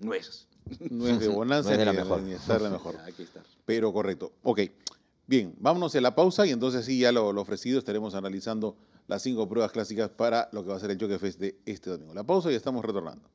no es. No es de bonanza, no es de la mejor. Ni estar la mejor. Pero correcto. Ok. Bien, vámonos a la pausa y entonces sí, ya lo, ofrecido, estaremos analizando las cinco pruebas clásicas para lo que va a ser el Choquefest de este domingo. La pausa y estamos retornando.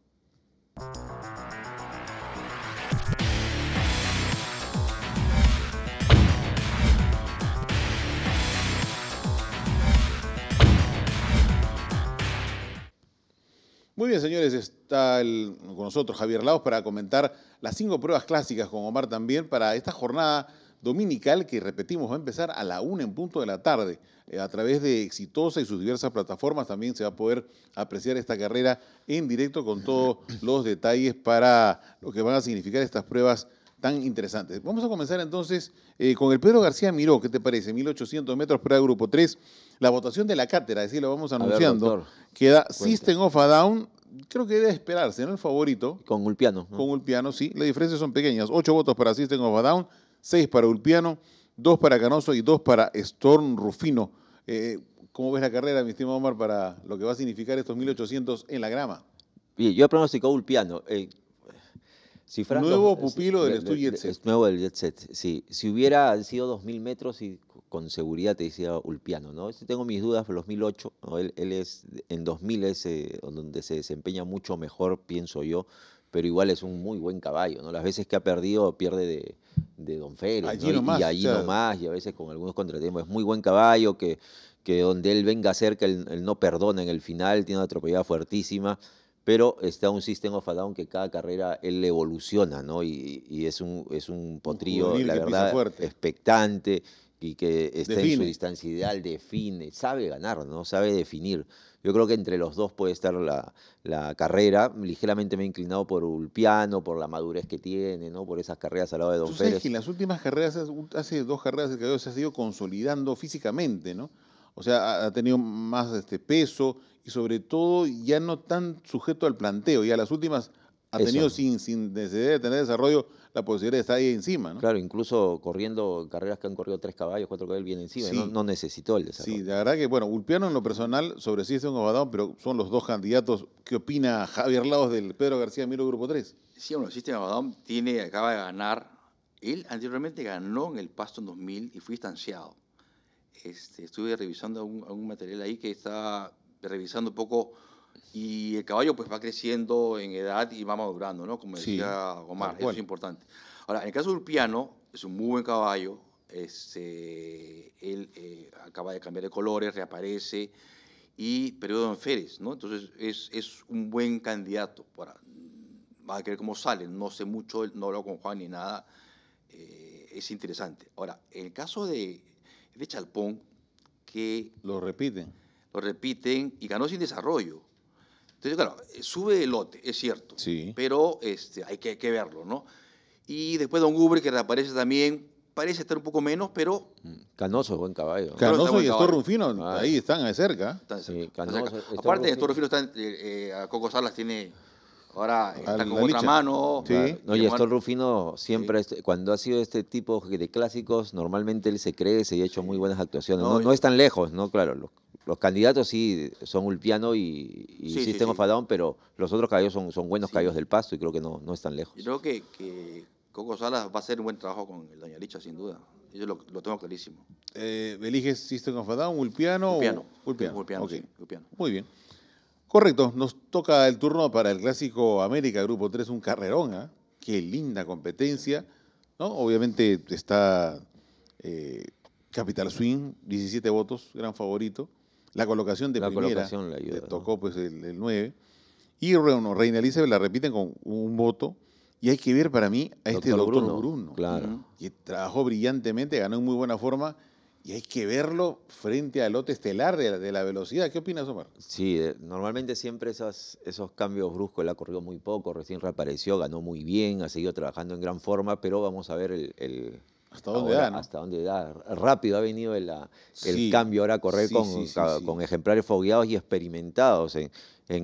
Muy bien, señores, está con nosotros Javier Laos para comentar las cinco pruebas clásicas con Omar también para esta jornada dominical que repetimos va a empezar a la una en punto de la tarde. Eh, a través de Exitosa y sus diversas plataformas también se va a poder apreciar esta carrera en directo con todos los detalles para lo que van a significar estas pruebas tan interesantes. Vamos a comenzar entonces eh, con el Pedro García Miró, ¿qué te parece? 1800 metros para el grupo 3. La votación de la cátedra, así lo vamos anunciando, queda System of a Down, creo que debe esperarse, ¿no? El favorito. Con Ulpiano. Con Ulpiano, sí. Las diferencias son pequeñas. Ocho votos para System of a Down, 6 para Ulpiano, dos para Canoso y dos para Storm Rufino. Eh, ¿Cómo ves la carrera, mi estimado Omar, para lo que va a significar estos 1800 en la grama? Bien, yo he pronosticado Ulpiano. Eh, nuevo pupilo del estudio. Jet Set. Nuevo del Jet Set, sí. Si hubiera sido 2000 metros y con seguridad te decía Ulpiano, ¿no? tengo mis dudas, pero los él, es, en 2000 es eh, donde se desempeña mucho mejor, pienso yo pero igual es un muy buen caballo, ¿no? Las veces que ha perdido, pierde de, Don Félix, allí nomás, y, nomás, y a veces con algunos contratiempos. Es muy buen caballo, que, que donde él venga cerca, él, no perdona en el final, tiene una atropellada fuertísima, pero está un sistema of a que cada carrera él evoluciona, ¿no? Y, es, un, es un potrillo, la verdad, expectante y que está en su distancia ideal, define, sabe ganar, ¿no? Sabe definir. Yo creo que entre los dos puede estar la, carrera. Ligeramente me he inclinado por piano, por la madurez que tiene, ¿no? por esas carreras al lado de Don ¿Tú en las últimas carreras, hace dos carreras, el se ha ido consolidando físicamente, ¿no? O sea, ha tenido más este, peso y sobre todo ya no tan sujeto al planteo. y a las últimas ha tenido sin, sin necesidad de tener desarrollo la posibilidad de estar ahí encima. ¿no? Claro, incluso corriendo carreras que han corrido tres caballos, cuatro caballos bien encima, sí. no, necesitó el desarrollo. Sí, la verdad que, bueno, Ulpiano en lo personal sobre sí es un pero son los dos candidatos. ¿Qué opina Javier Laos del Pedro García Miro Grupo 3? Sí, bueno, System Abadón tiene, acaba de ganar. Él anteriormente ganó en el Pasto en 2000 y fue distanciado. Este, estuve revisando un, material ahí que estaba revisando un poco y el caballo pues va creciendo en edad y va madurando, ¿no? Como decía Omar, eso es importante. Ahora, en el caso del Piano, es un muy buen caballo, este, él eh, acaba de cambiar de colores, reaparece, y periodo en Férez, ¿no? Entonces es, es, un buen candidato para... Va a querer cómo sale, no sé mucho, no hablo con Juan ni nada, eh, es interesante. Ahora, el caso de, de Chalpón, que... Lo repiten. Lo repiten y ganó sin desarrollo. Entonces, claro, eh, sube el lote, es cierto, sí. pero este, hay que, verlo, ¿no? Y después Don Gubri que reaparece también, parece estar un poco menos, pero... Mm, canoso, buen caballo. Canoso y Estor Rufino, ah, ahí eh. están cerca. cerca. Sí, Canoso, Aparte, Estor Rufino está, eh, eh Coco Salas tiene... Ahora está con otra mano. Sí. No, y Estor Rufino siempre, este, cuando ha sido este tipo de clásicos, normalmente él se cree, se ha hecho muy buenas actuaciones. No, no, es tan lejos, ¿no? Claro, los los candidatos sí son Ulpiano y, y sí, pero los otros caballos son, buenos caballos del paso y creo que no, están lejos. Yo creo que, Coco Salas va a hacer un buen trabajo con el Doña Licha, sin duda. Yo lo, tengo clarísimo. Eh, ¿Eliges System of Ulpiano? Ulpiano. O... Ulpiano. Ulpiano, Muy bien. Correcto, nos toca el turno para el clásico América Grupo 3, un carrerón, ¿eh? qué linda competencia, ¿no? Obviamente está eh, Capital Swing, 17 votos, gran favorito. La colocación de la colocación le, tocó pues el, 9. Y Reina Elizabeth la repiten con un voto. Y hay que ver para mí a este doctor Bruno, claro. que trabajó brillantemente, ganó en muy buena forma. Y hay que verlo frente al lote estelar de la, velocidad. ¿Qué opinas, Omar? Sí, eh, normalmente siempre esos cambios bruscos, le ha muy poco, recién reapareció, ganó muy bien, ha seguido trabajando en gran forma, pero vamos a ver el hasta dónde da, Hasta dónde Rápido ha venido el, cambio ahora a correr con, ejemplares fogueados y experimentados en,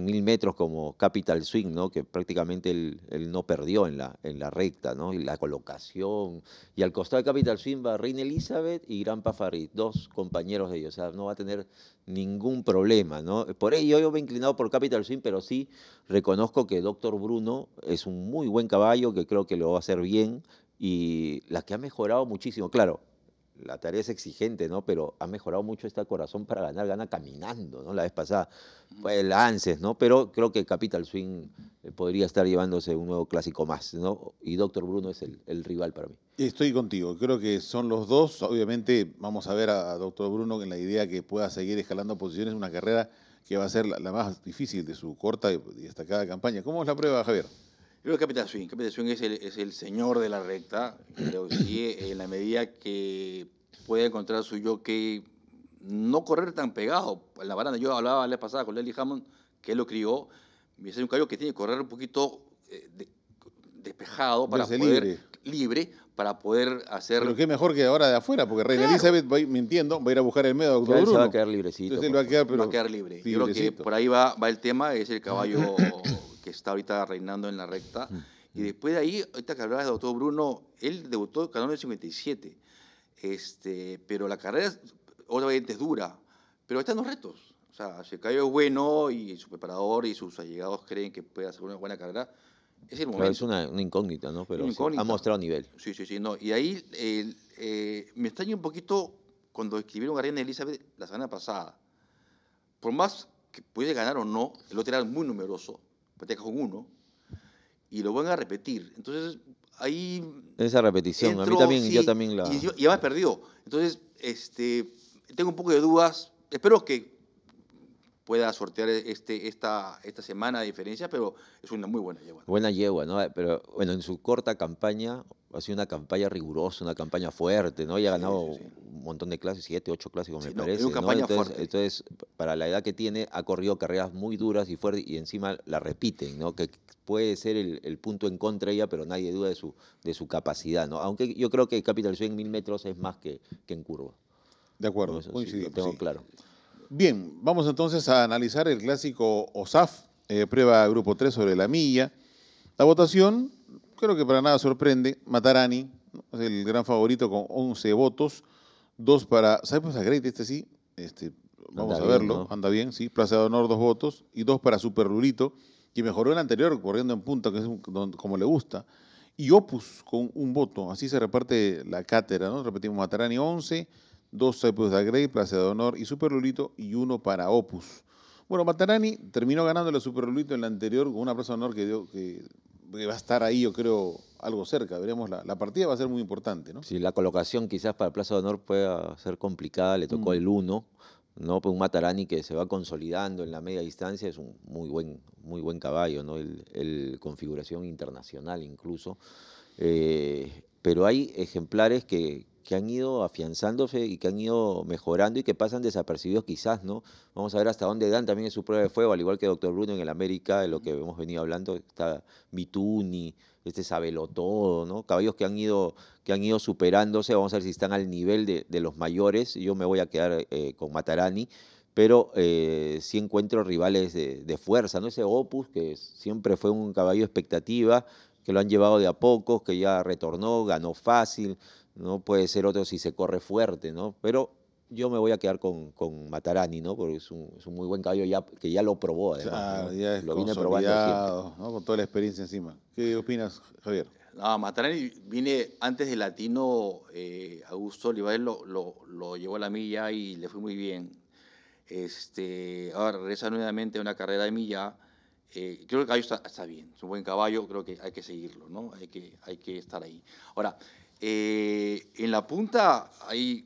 mil metros como Capital Swing, ¿no? Que prácticamente él, no perdió en la, recta, ¿no? Y la colocación. Y al costado de Capital Swing va Reina Elizabeth y Gran Pafarit, dos compañeros de ellos. O sea, no va a tener ningún problema, ¿no? Por ello yo me he inclinado por Capital Swing, pero sí reconozco que Doctor Bruno es un muy buen caballo, que creo que lo va a hacer bien y la que ha mejorado muchísimo, claro, la tarea es exigente, ¿no? Pero ha mejorado mucho esta corazón para ganar, gana caminando, ¿no? La vez pasada fue el ANSES, ¿no? Pero creo que Capital Swing eh, podría estar llevándose un nuevo clásico más, ¿no? Y Doctor Bruno es el, rival para mí. Estoy contigo, creo que son los dos. Obviamente vamos a ver a, Doctor Bruno en la idea que pueda seguir escalando posiciones, una carrera que va a ser la más difícil de su corta y destacada campaña. ¿Cómo es la prueba, Javier? Creo que Capitán Swing. Capitán Swing es el, señor de la recta, pero sí en la medida que puede encontrar su yo que no correr tan pegado en la baranda. Yo hablaba la pasada con Lely Hammond, que él lo crió, es un caballo que tiene que correr un poquito eh, despejado para poder libre. para poder hacer pero qué mejor que ahora de afuera porque Reina Elizabeth va, me entiendo va a ir a buscar el medio doctor va a quedar librecito va, a quedar, va a quedar libre yo creo que por ahí va, va el tema es el caballo está ahorita reinando en la recta. Y después de ahí, ahorita que hablabas de doctor Bruno, él debutó en el 57. Este, pero la carrera, obviamente, es dura, pero están los retos. O sea, si cayó es bueno y su preparador y sus allegados creen que puede hacer una buena carrera, es el momento. es una, incógnita, ¿no? Pero ha mostrado nivel. Sí, sí, sí. No. Y ahí eh, me extraña un poquito cuando escribieron a Elizabeth la semana pasada. Por más que pudiese ganar o no, el otro era muy numeroso con uno, y lo van a repetir. Entonces, ahí... Esa repetición, a mí también, la... Y, y además perdió. Entonces, este, tengo un poco de dudas. Espero que pueda sortear e-, este, esta, esta semana de diferencia, pero es una muy buena yegua. Buena yegua, ¿no? Pero bueno, en su corta campaña ha sido una campaña rigurosa, una campaña fuerte, ¿no? Y ha ganado un montón de clases, siete, ocho clásicos, me no, parece. entonces, para la edad que tiene, ha corrido carreras muy duras y fuertes y encima la repiten, ¿no? Que puede ser el, punto en contra ella, pero nadie duda de su, de su capacidad, ¿no? Aunque yo creo que Capital Swing en mil metros es más que, que en curva. De acuerdo, coincidimos. Lo tengo claro. Bien, vamos entonces a analizar el clásico OSAF, eh, prueba grupo 3 sobre la milla. La votación, creo que para nada sorprende, Matarani, el gran favorito con 11 votos, dos para Cypress great? este sí, este, vamos a verlo, anda bien, sí, Plaza de Honor dos votos, y dos para Super que mejoró el anterior corriendo en punta, que es como le gusta, y Opus con un voto, así se reparte la cátedra, ¿no? Repetimos, Matarani 11, dos Cypress de Grey, Plaza de Honor y Superlulito y uno para Opus. Bueno, Matarani terminó ganando el Superlulito en la anterior con una Plaza de Honor que, va a estar ahí, yo creo, algo cerca. Veremos, la, partida va a ser muy importante, ¿no? Sí, la colocación quizás para Plaza de Honor pueda ser complicada, le tocó mm. el uno ¿no? Pues un Matarani que se va consolidando en la media distancia es un muy buen, muy buen caballo, ¿no? El, configuración internacional incluso. Eh, pero hay ejemplares que, que han ido afianzándose y que han ido mejorando y que pasan desapercibidos quizás, ¿no? Vamos a ver hasta dónde dan también en su prueba de fuego, al igual que Dr. Bruno en el América, de lo que hemos venido hablando, está Mituni, este Sabelotodo, ¿no? Caballos que han ido, que han ido superándose, vamos a ver si están al nivel de, los mayores, yo me voy a quedar eh, con Matarani, pero eh, sí encuentro rivales de, fuerza, ¿no? Ese Opus, que siempre fue un caballo expectativa, que lo han llevado de a pocos, que ya retornó, ganó fácil, ¿no? Puede ser otro si se corre fuerte, ¿no? Pero yo me voy a quedar con, Matarani, ¿no? Porque es un, es muy buen caballo ya, que ya lo probó, además. ya es lo vine probando ¿no? Con toda la experiencia encima. ¿Qué opinas, Javier? No, Matarani vine antes de Latino, eh, Augusto Olivares lo, llevó a la milla y le fue muy bien. Este, ahora regresa nuevamente a una carrera de milla. Eh, creo que el caballo está, bien, es un buen caballo, creo que hay que seguirlo, ¿no? Hay que, hay que estar ahí. Ahora, eh, en la punta hay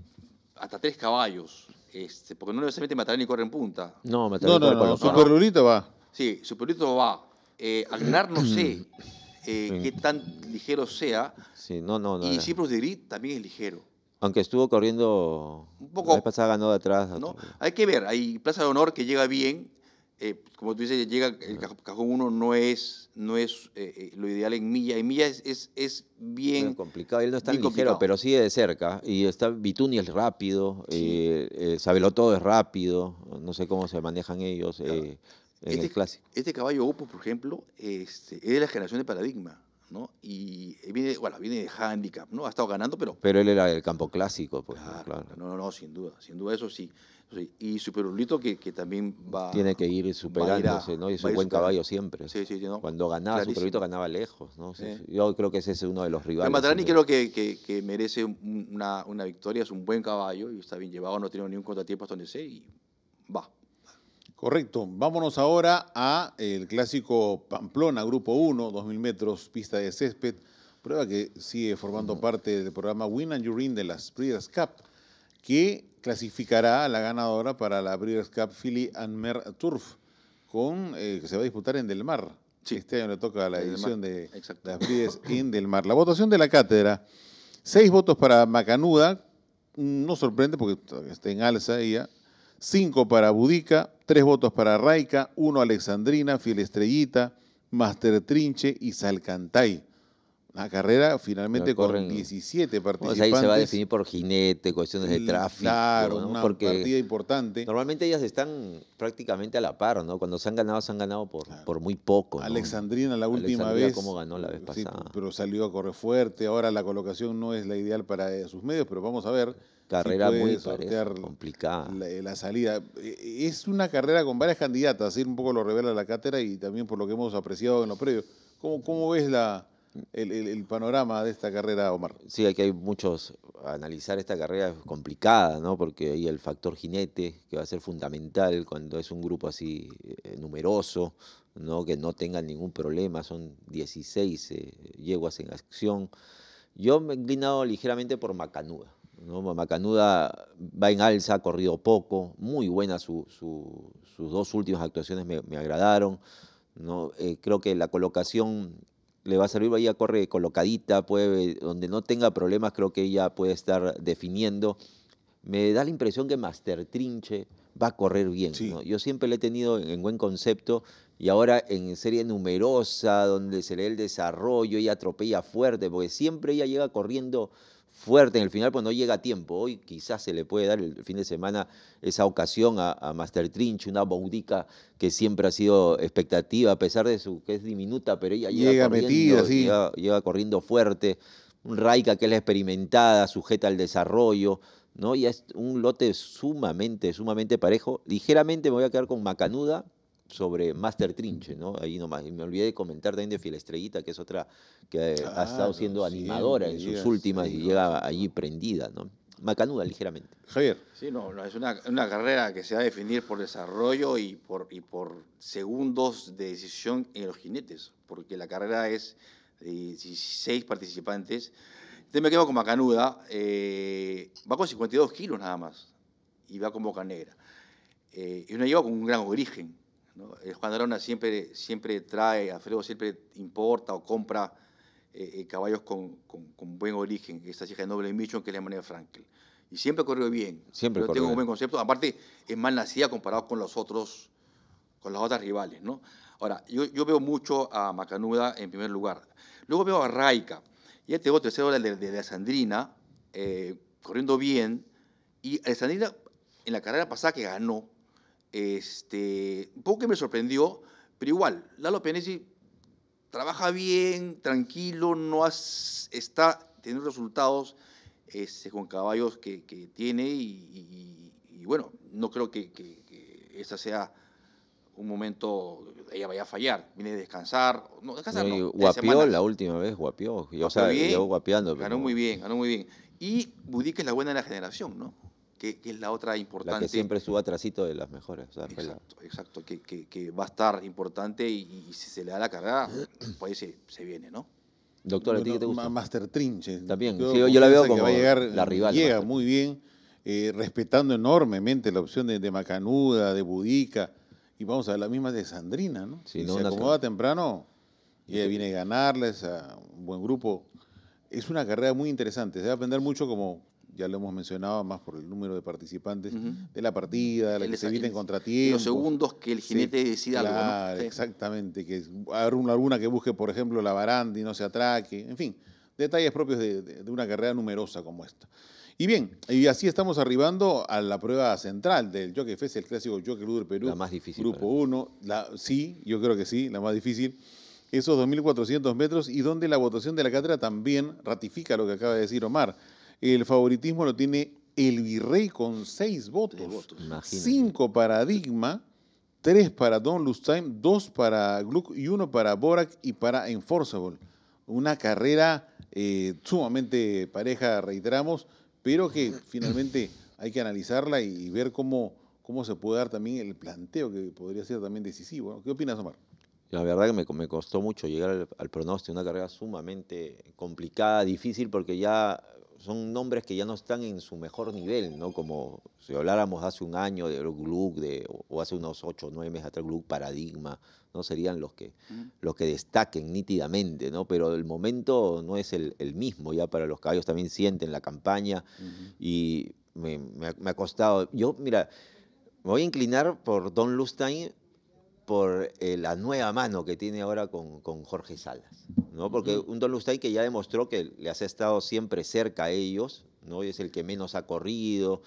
hasta tres caballos, este, porque no necesariamente Matarani corre Corren punta. No, Matarani no, no, corre no, va. Sí, Superlurito va. Eh, no sé eh, qué tan ligero sea. Sí, no, no, no. Y Cyprus de Grit también es ligero. Aunque estuvo corriendo. Un poco. La ¿no? Hay que ver. Hay Plaza de Honor que llega bien. Eh, pues, como tú dices, llega el eh, cajón 1 no es, no es eh, lo ideal en milla. En milla es, es, es bien, complicado. Él no está ligero, pero sigue de cerca. Y está Bituni es rápido, sí. todo es rápido. No sé cómo se manejan ellos en este, el clásico. Este caballo Opus, por ejemplo, este, es de la generación de Paradigma. ¿no? Y viene, bueno, viene de handicap, ¿no? Ha estado ganando, pero... Pero él era el campo clásico, pues. No, no, no, sin duda, sin duda, eso sí. Y Superulito que, también va... Tiene que ir superándose, ¿no? Y es un buen caballo siempre. Sí, sí, Cuando ganaba, ganaba lejos, ¿no? Eh. Yo creo que ese es uno de los rivales. Matarani creo que, merece una, victoria, es un buen caballo y está bien llevado, no tiene ningún contratiempo hasta donde sé y va. Correcto. Vámonos ahora a el clásico Pamplona, Grupo 1, 2000 metros, pista de césped. Prueba que sigue formando parte del programa Win and You Win de las Breeders' Cup que clasificará a la ganadora para la Breeders' Cup Philly Anmer Turf, con, eh, que se va a disputar en Del Mar. Sí. Este año le toca la edición de las Breeders en Del Mar. La votación de la cátedra, seis votos para Macanuda, no sorprende porque está en alza ella, cinco para Budica, tres votos para Raica, uno Alexandrina, Fiel Estrellita, Master Trinche y Salcantay. La carrera finalmente con 17 participantes. ahí se va a definir por jinete, cuestiones de mm, tráfico. una partida importante. Normalmente ellas están prácticamente a la par, ¿no? Cuando se han ganado, se han ganado por, muy poco. Alexandrina la última vez. cómo ganó la vez pasada. pero salió a correr fuerte. Ahora la colocación no es la ideal para eh, sus medios, pero vamos a ver. Carrera muy complicada. La, eh, salida. Eh, es una carrera con varias candidatas, así un poco lo revela la cátedra y también por lo que hemos apreciado en los previos. cómo ves la, el, panorama de esta carrera, Omar. Sí, aquí hay muchos. Analizar esta carrera es complicada, ¿no? Porque hay el factor jinete, que va a ser fundamental cuando es un grupo así eh, numeroso, ¿no? Que no tengan ningún problema. Son 16 eh, yeguas en acción. Yo me he inclinado ligeramente por Macanuda. ¿no? Macanuda va en alza, ha corrido poco, muy buena su, sus dos últimas actuaciones me, agradaron. ¿no? Eh, creo que la colocación le va a servir, a corre colocadita, puede, donde no tenga problemas creo que ella puede estar definiendo. Me da la impresión que Master Trinche va a correr bien. Yo siempre le he tenido en buen concepto y ahora en serie numerosa, donde se lee el desarrollo, ella atropella fuerte, porque siempre ella llega corriendo fuerte en el final, pues no llega a tiempo. Hoy quizás se le puede dar el fin de semana esa ocasión a, Master Trinch, una baudica que siempre ha sido expectativa, a pesar de su que es diminuta, pero ella llega, corriendo, metida, llega, corriendo fuerte. Un Raika que es la experimentada, sujeta al desarrollo, ¿no? Y es un lote sumamente, sumamente parejo. Ligeramente me voy a quedar con Macanuda, sobre Master Trinche, ¿no? Ahí nomás. Y me olvidé de comentar también de Estrellita que es otra que ha ah, estado siendo animadora en sus últimas y llega allí prendida, ¿no? macanuda ligeramente. Javier. Sí, no, no es una, carrera que se va a definir por desarrollo y por, y por segundos de decisión en los jinetes, porque la carrera es de 16 participantes. Entonces me quedo con macanuda, eh, va con 52 kilos nada más, y va con boca negra. Eh, y una lleva con un gran origen, eh, Juan Arona siempre, siempre trae, Alfredo siempre importa o compra eh, eh, caballos con, con, buen origen, esta hija de Noble Michon que es la manera Y siempre corrió bien. Siempre Yo tengo un buen concepto. Aparte, es más nacida comparado con los otros, con las otras rivales, ¿no? Ahora, yo, veo mucho a Macanuda en primer lugar. Luego veo a Raica. este otro tercero de, de, de Alessandrina, corriendo bien. Y Alessandrina, en la carrera pasada que ganó, este, un poco que me sorprendió, pero igual, Lalo Penesi trabaja bien, tranquilo, no está teniendo resultados este, con caballos que, tiene y, bueno, no creo que, que, esa sea un momento ella vaya a fallar, viene a descansar, guapió la última vez, guapió, o sea, Ganó muy bien, ganó muy bien. Y budique es la buena de la generación, ¿no? que, es la otra importante. que siempre suba atrásito de las mejores. exacto, exacto que, va a estar importante y, si se le da la carga, pues se, se viene, ¿no? Doctor, ¿a ti qué te gusta? Master Trinche. También, yo, la veo como la rival. Llega muy bien, eh, respetando enormemente la opción de, de, Macanuda, de Budica, y vamos a ver la misma de Sandrina, ¿no? Sí, no se acomoda temprano y viene a ganarles a un buen grupo. Es una carrera muy interesante, se va a aprender mucho como ya lo hemos mencionado, más por el número de participantes, de la partida, la que se eviten contratiempo. Los segundos que el jinete decida claro, algo. ¿no? Exactamente, que alguna que busque, por ejemplo, la baranda y no se atraque, en fin, detalles propios de, una carrera numerosa como esta. Y bien, y así estamos arribando a la prueba central del Jockey Fest, el clásico Jockey Club Perú. La más difícil. Grupo 1, sí, yo creo que sí, la más difícil. Esos 2.400 metros y donde la votación de la cátedra también ratifica lo que acaba de decir Omar el favoritismo lo tiene el virrey con seis votos, cinco para Digma, tres para Don Lustheim, dos para Gluck y uno para Borak y para Enforceable. Una carrera eh, sumamente pareja, reiteramos, pero que finalmente hay que analizarla y, ver cómo, cómo se puede dar también el planteo que podría ser también decisivo. ¿Qué opinas, Omar? La verdad que me, costó mucho llegar al, al, pronóstico, una carrera sumamente complicada, difícil, porque ya son nombres que ya no están en su mejor nivel, ¿no? Como si habláramos hace un año de Gluck, de, o hace unos ocho o nueve meses atrás, Gluck Paradigma, ¿no? Serían los que, los que destaquen nítidamente, ¿no? Pero el momento no es el, mismo ya para los caballos, también sienten la campaña y me, ha, costado. Yo, mira, me voy a inclinar por Don Lustain por eh, la nueva mano que tiene ahora con, Jorge Salas, ¿no? Porque un Lustein que ya demostró que le ha estado siempre cerca a ellos, ¿no? es el que menos ha corrido,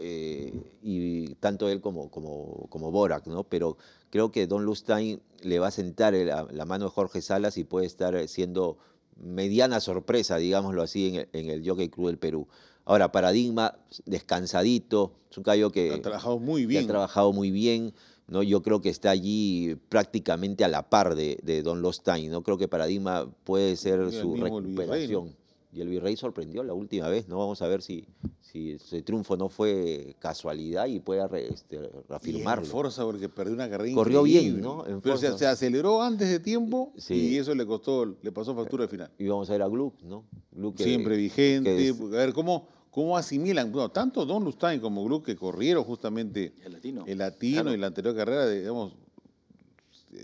eh, y tanto él como, como, como Borak, ¿no? Pero creo que Don Lustain le va a sentar la, mano de Jorge Salas y puede estar eh, siendo mediana sorpresa, digámoslo así, en el, Jockey Club del Perú. Ahora, Paradigma, descansadito, es un caballo que... Ha trabajado muy bien. ha trabajado muy bien. ¿no? Yo creo que está allí prácticamente a la par de, Don Don Lostain, ¿no? Creo que Paradigma puede ser su recuperación. Y el virrey sorprendió la última vez, ¿no? Vamos a ver si, si ese triunfo no fue casualidad y pueda este, reafirmarlo. porque perdió una Corrió bien, ¿no? Pero se, aceleró antes de tiempo eh, y eso le costó, le pasó factura al final. Y vamos a ver a Gluck, ¿no? Siempre vigente. a ver, ¿cómo, cómo asimilan, tanto Don Lustain como Gluck que corrieron justamente el latino, el y la anterior carrera, digamos,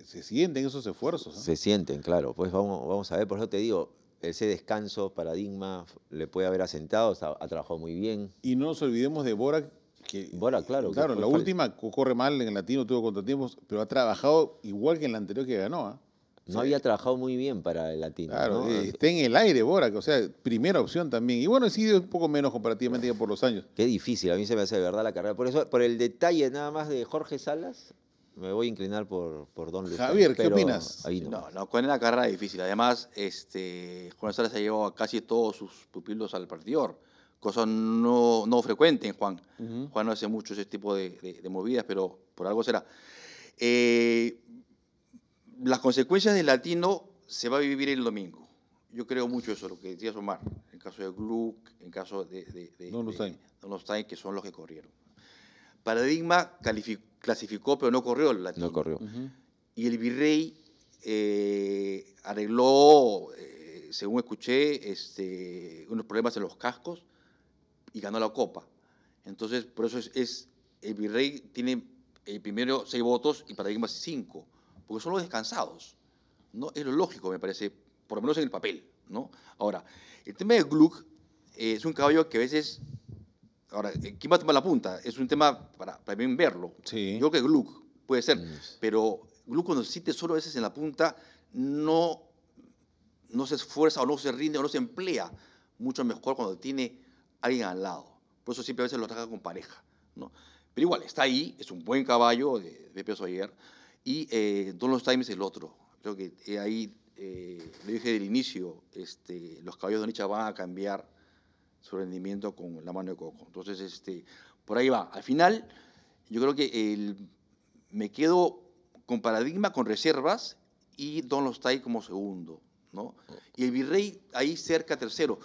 se sienten esos esfuerzos. Se sienten, claro. Pues vamos, vamos a ver, por eso te digo, ese descanso, paradigma, le puede haber asentado, ha, trabajado muy bien. Y no nos olvidemos de Bora. Que, Bora, claro. Claro, la última corre mal en el latino, tuvo contratiempos, pero ha trabajado igual que en la anterior que ganó. ¿eh? no había trabajado muy bien para el latino. Claro, está en el aire Borac, o sea, primera opción también. Y bueno, sido un poco menos comparativamente por los años. Qué difícil, a mí se me hace de verdad la carrera. Por eso, por el detalle nada más de Jorge Salas, me voy a inclinar por, por Don Luis. Javier, ¿qué opinas? no, no, con la carrera difícil. Además, este, Juan Salas ha llevado casi todos sus pupilos al partidor, cosa no, no frecuente en Juan. Juan no hace mucho ese tipo de, de movidas, pero por algo será. Eh, las consecuencias del latino se va a vivir el domingo. Yo creo mucho eso, lo que decía Omar, en caso de Gluck, en caso de, de, de, Don que son los que corrieron. Paradigma clasificó, pero no corrió el latino. No corrió. Y el virrey eh, arregló, eh, según escuché, este, unos problemas en los cascos y ganó la copa. Entonces, por eso es, es el virrey tiene el eh, primero seis votos y Paradigma cinco porque son los descansados. ¿no? Es lo lógico, me parece, por lo menos en el papel. ¿no? Ahora, el tema de Gluck eh, es un caballo que a veces. Ahora, eh, ¿quién va a tomar la punta? Es un tema para, para bien verlo. Yo creo que Gluck puede ser, mm. pero Gluck cuando se siente solo a veces en la punta no, no se esfuerza o no se rinde o no se emplea mucho mejor cuando tiene alguien al lado. Por eso siempre a veces lo ataca con pareja. ¿no? Pero igual, está ahí, es un buen caballo de, de peso ayer y eh, Donald Times el otro. Creo que eh, ahí, eh, lo dije del inicio, este, los caballos de Nietzsche van a cambiar su rendimiento con la mano de Coco. Entonces, este, por ahí va. Al final, yo creo que el, me quedo con paradigma, con reservas y Don time como segundo. ¿no? Y el virrey ahí cerca tercero.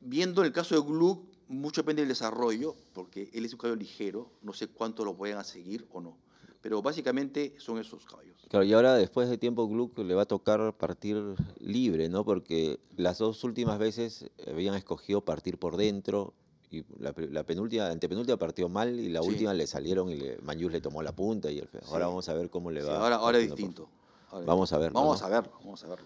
Viendo el caso de Gluck, mucho depende del desarrollo, porque él es un caballo ligero, no sé cuánto lo a seguir o no. Pero básicamente son esos caballos. Claro, y ahora después de tiempo Gluck le va a tocar partir libre, ¿no? Porque las dos últimas veces habían escogido partir por dentro y la, la penúltima, antepenúltima partió mal y la última le salieron y Mañús le tomó la punta y el, ahora vamos a ver cómo le va. ahora, ahora es distinto. vamos a ver. Vamos a verlo, vamos a verlo.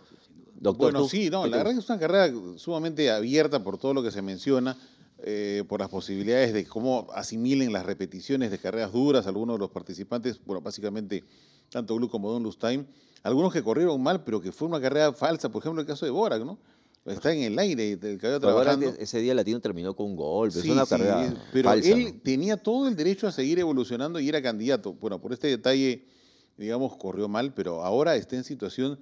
bueno, sí, no, la verdad es que es una carrera sumamente abierta por todo lo que se menciona. Eh, por las posibilidades de cómo asimilen las repeticiones de carreras duras, algunos de los participantes, bueno, básicamente tanto Blue como Don Time, algunos que corrieron mal, pero que fue una carrera falsa, por ejemplo, el caso de Borac, ¿no? Está en el aire, el cayó trabajando. ese día Latino terminó con un golpe, es una Pero él tenía todo el derecho a seguir evolucionando y era candidato. Bueno, por este detalle, digamos, corrió mal, pero ahora está en situación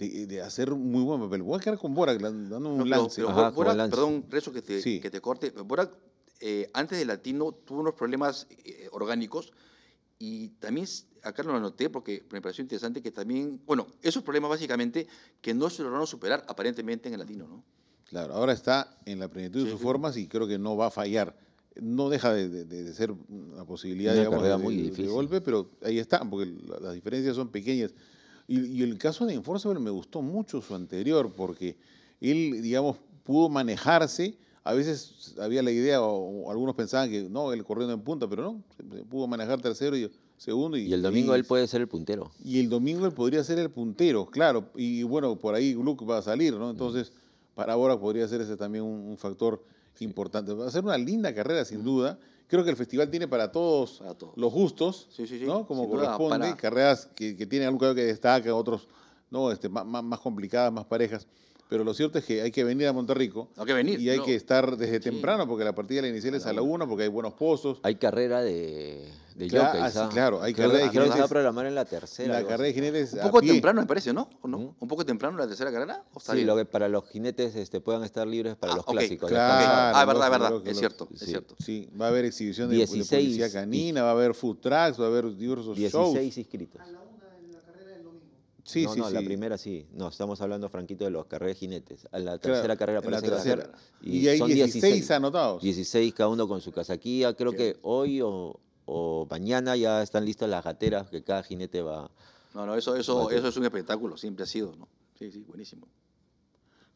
eh, de, hacer muy buen papel. Voy a quedar con Borac dando un lance. Borac, perdón, Rezo, que te, que te corte. Borac, eh, antes de Latino, tuvo unos problemas eh, orgánicos y también acá lo anoté porque me pareció interesante que también, bueno, esos problemas básicamente que no se lograron superar aparentemente en el Latino, ¿no? Claro, ahora está en la plenitud de sus formas y creo que no va a fallar. No deja de, de, ser una posibilidad, muy de, golpe, pero ahí está, porque las diferencias son pequeñas. Y, el caso de Enforceable me gustó mucho su anterior, porque él, digamos, pudo manejarse. A veces había la idea, o, algunos pensaban que no, él corriendo en punta, pero no, pudo manejar tercero y segundo. Y, el domingo él puede ser el puntero. Y el domingo él podría ser el puntero, claro. Y bueno, por ahí Gluck va a salir, ¿no? Entonces, para ahora podría ser ese también un factor importante. Va a ser una linda carrera, sin duda creo que el festival tiene para todos, los gustos, Como corresponde, carreras que, que, tienen algo que destaca, otros no, este, más, más complicadas, más parejas. Pero lo cierto es que hay que venir a Monterrico. Hay que venir. Y hay que estar desde temprano, porque la partida la inicial es a la 1, porque hay buenos pozos. Hay carrera de, de claro, hay carrera de jinetes. a programar en la tercera. La carrera de jinetes. Un poco temprano, me parece, ¿no? ¿O no? un poco temprano la tercera carrera? sí, lo que para los jinetes este, puedan estar libres para ah, los clásicos. Claro, Ah, es verdad, es verdad. es cierto, es cierto. Sí, va a haber exhibición de, policía canina, va a haber food tracks, va a haber diversos shows. 16 inscritos. Sí, no, no, la primera sí. No, estamos hablando, Franquito, de los carreras jinetes. A la tercera carrera parece la Y, hay 16, anotados. 16 cada uno con su casaquilla. Creo que hoy o, mañana ya están listas las gateras que cada jinete va. No, no, eso, eso, eso es un espectáculo, siempre ha sido, ¿no? Sí, sí, buenísimo.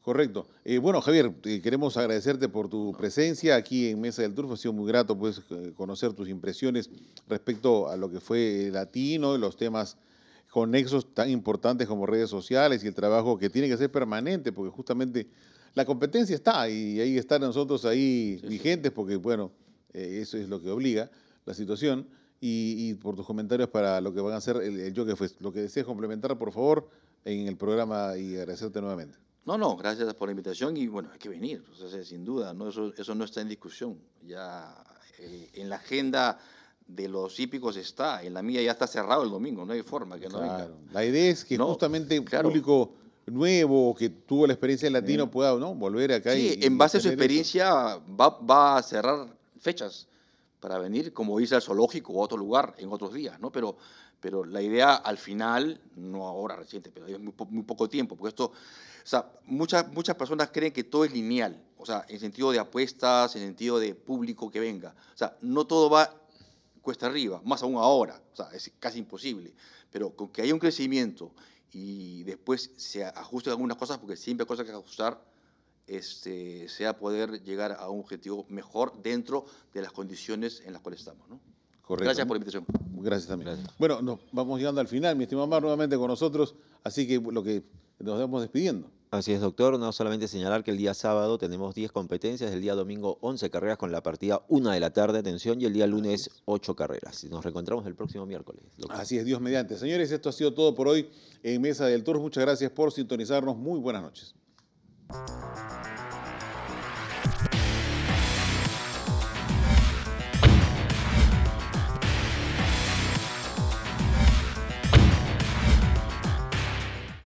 Correcto. Eh, bueno, Javier, eh, queremos agradecerte por tu presencia aquí en Mesa del Turfo. Ha sido muy grato pues, eh, conocer tus impresiones respecto a lo que fue latino latino, los temas conexos tan importantes como redes sociales y el trabajo que tiene que ser permanente, porque justamente la competencia está y ahí están nosotros ahí vigentes, porque bueno, eh, eso es lo que obliga la situación. Y, por tus comentarios para lo que van a hacer el, yo que fue, lo que deseas complementar, por favor, en el programa y agradecerte nuevamente. No, no, gracias por la invitación y bueno, hay que venir, sin duda, ¿no? Eso, eso no está en discusión. Ya eh, en la agenda de los hípicos está. En la mía ya está cerrado el domingo, no hay forma que no La idea es que justamente claro. público nuevo que tuvo la experiencia en latino mm. pueda ¿no? volver acá. Sí, en base a su experiencia va, a cerrar fechas para venir, como dice el zoológico o otro lugar en otros días, ¿no? Pero, pero la idea al final, no ahora reciente, pero es muy, poco tiempo, porque esto, o sea, muchas, muchas personas creen que todo es lineal, o sea, en sentido de apuestas, en sentido de público que venga, o sea, no todo va cuesta arriba, más aún ahora, o sea, es casi imposible, pero con que haya un crecimiento y después se ajusten algunas cosas, porque siempre hay cosas que ajustar, este, sea poder llegar a un objetivo mejor dentro de las condiciones en las cuales estamos. ¿no? Correcto. Gracias por la invitación. Gracias también. Bueno, nos vamos llegando al final, mi estimado Mar, nuevamente con nosotros, así que lo que nos vemos despidiendo. Así es, doctor. No solamente señalar que el día sábado tenemos 10 competencias, el día domingo 11 carreras con la partida 1 de la tarde, atención, y el día lunes 8 carreras. Nos reencontramos el próximo miércoles. Así es, Dios mediante. Señores, esto ha sido todo por hoy en Mesa del Tour. Muchas gracias por sintonizarnos. Muy buenas noches.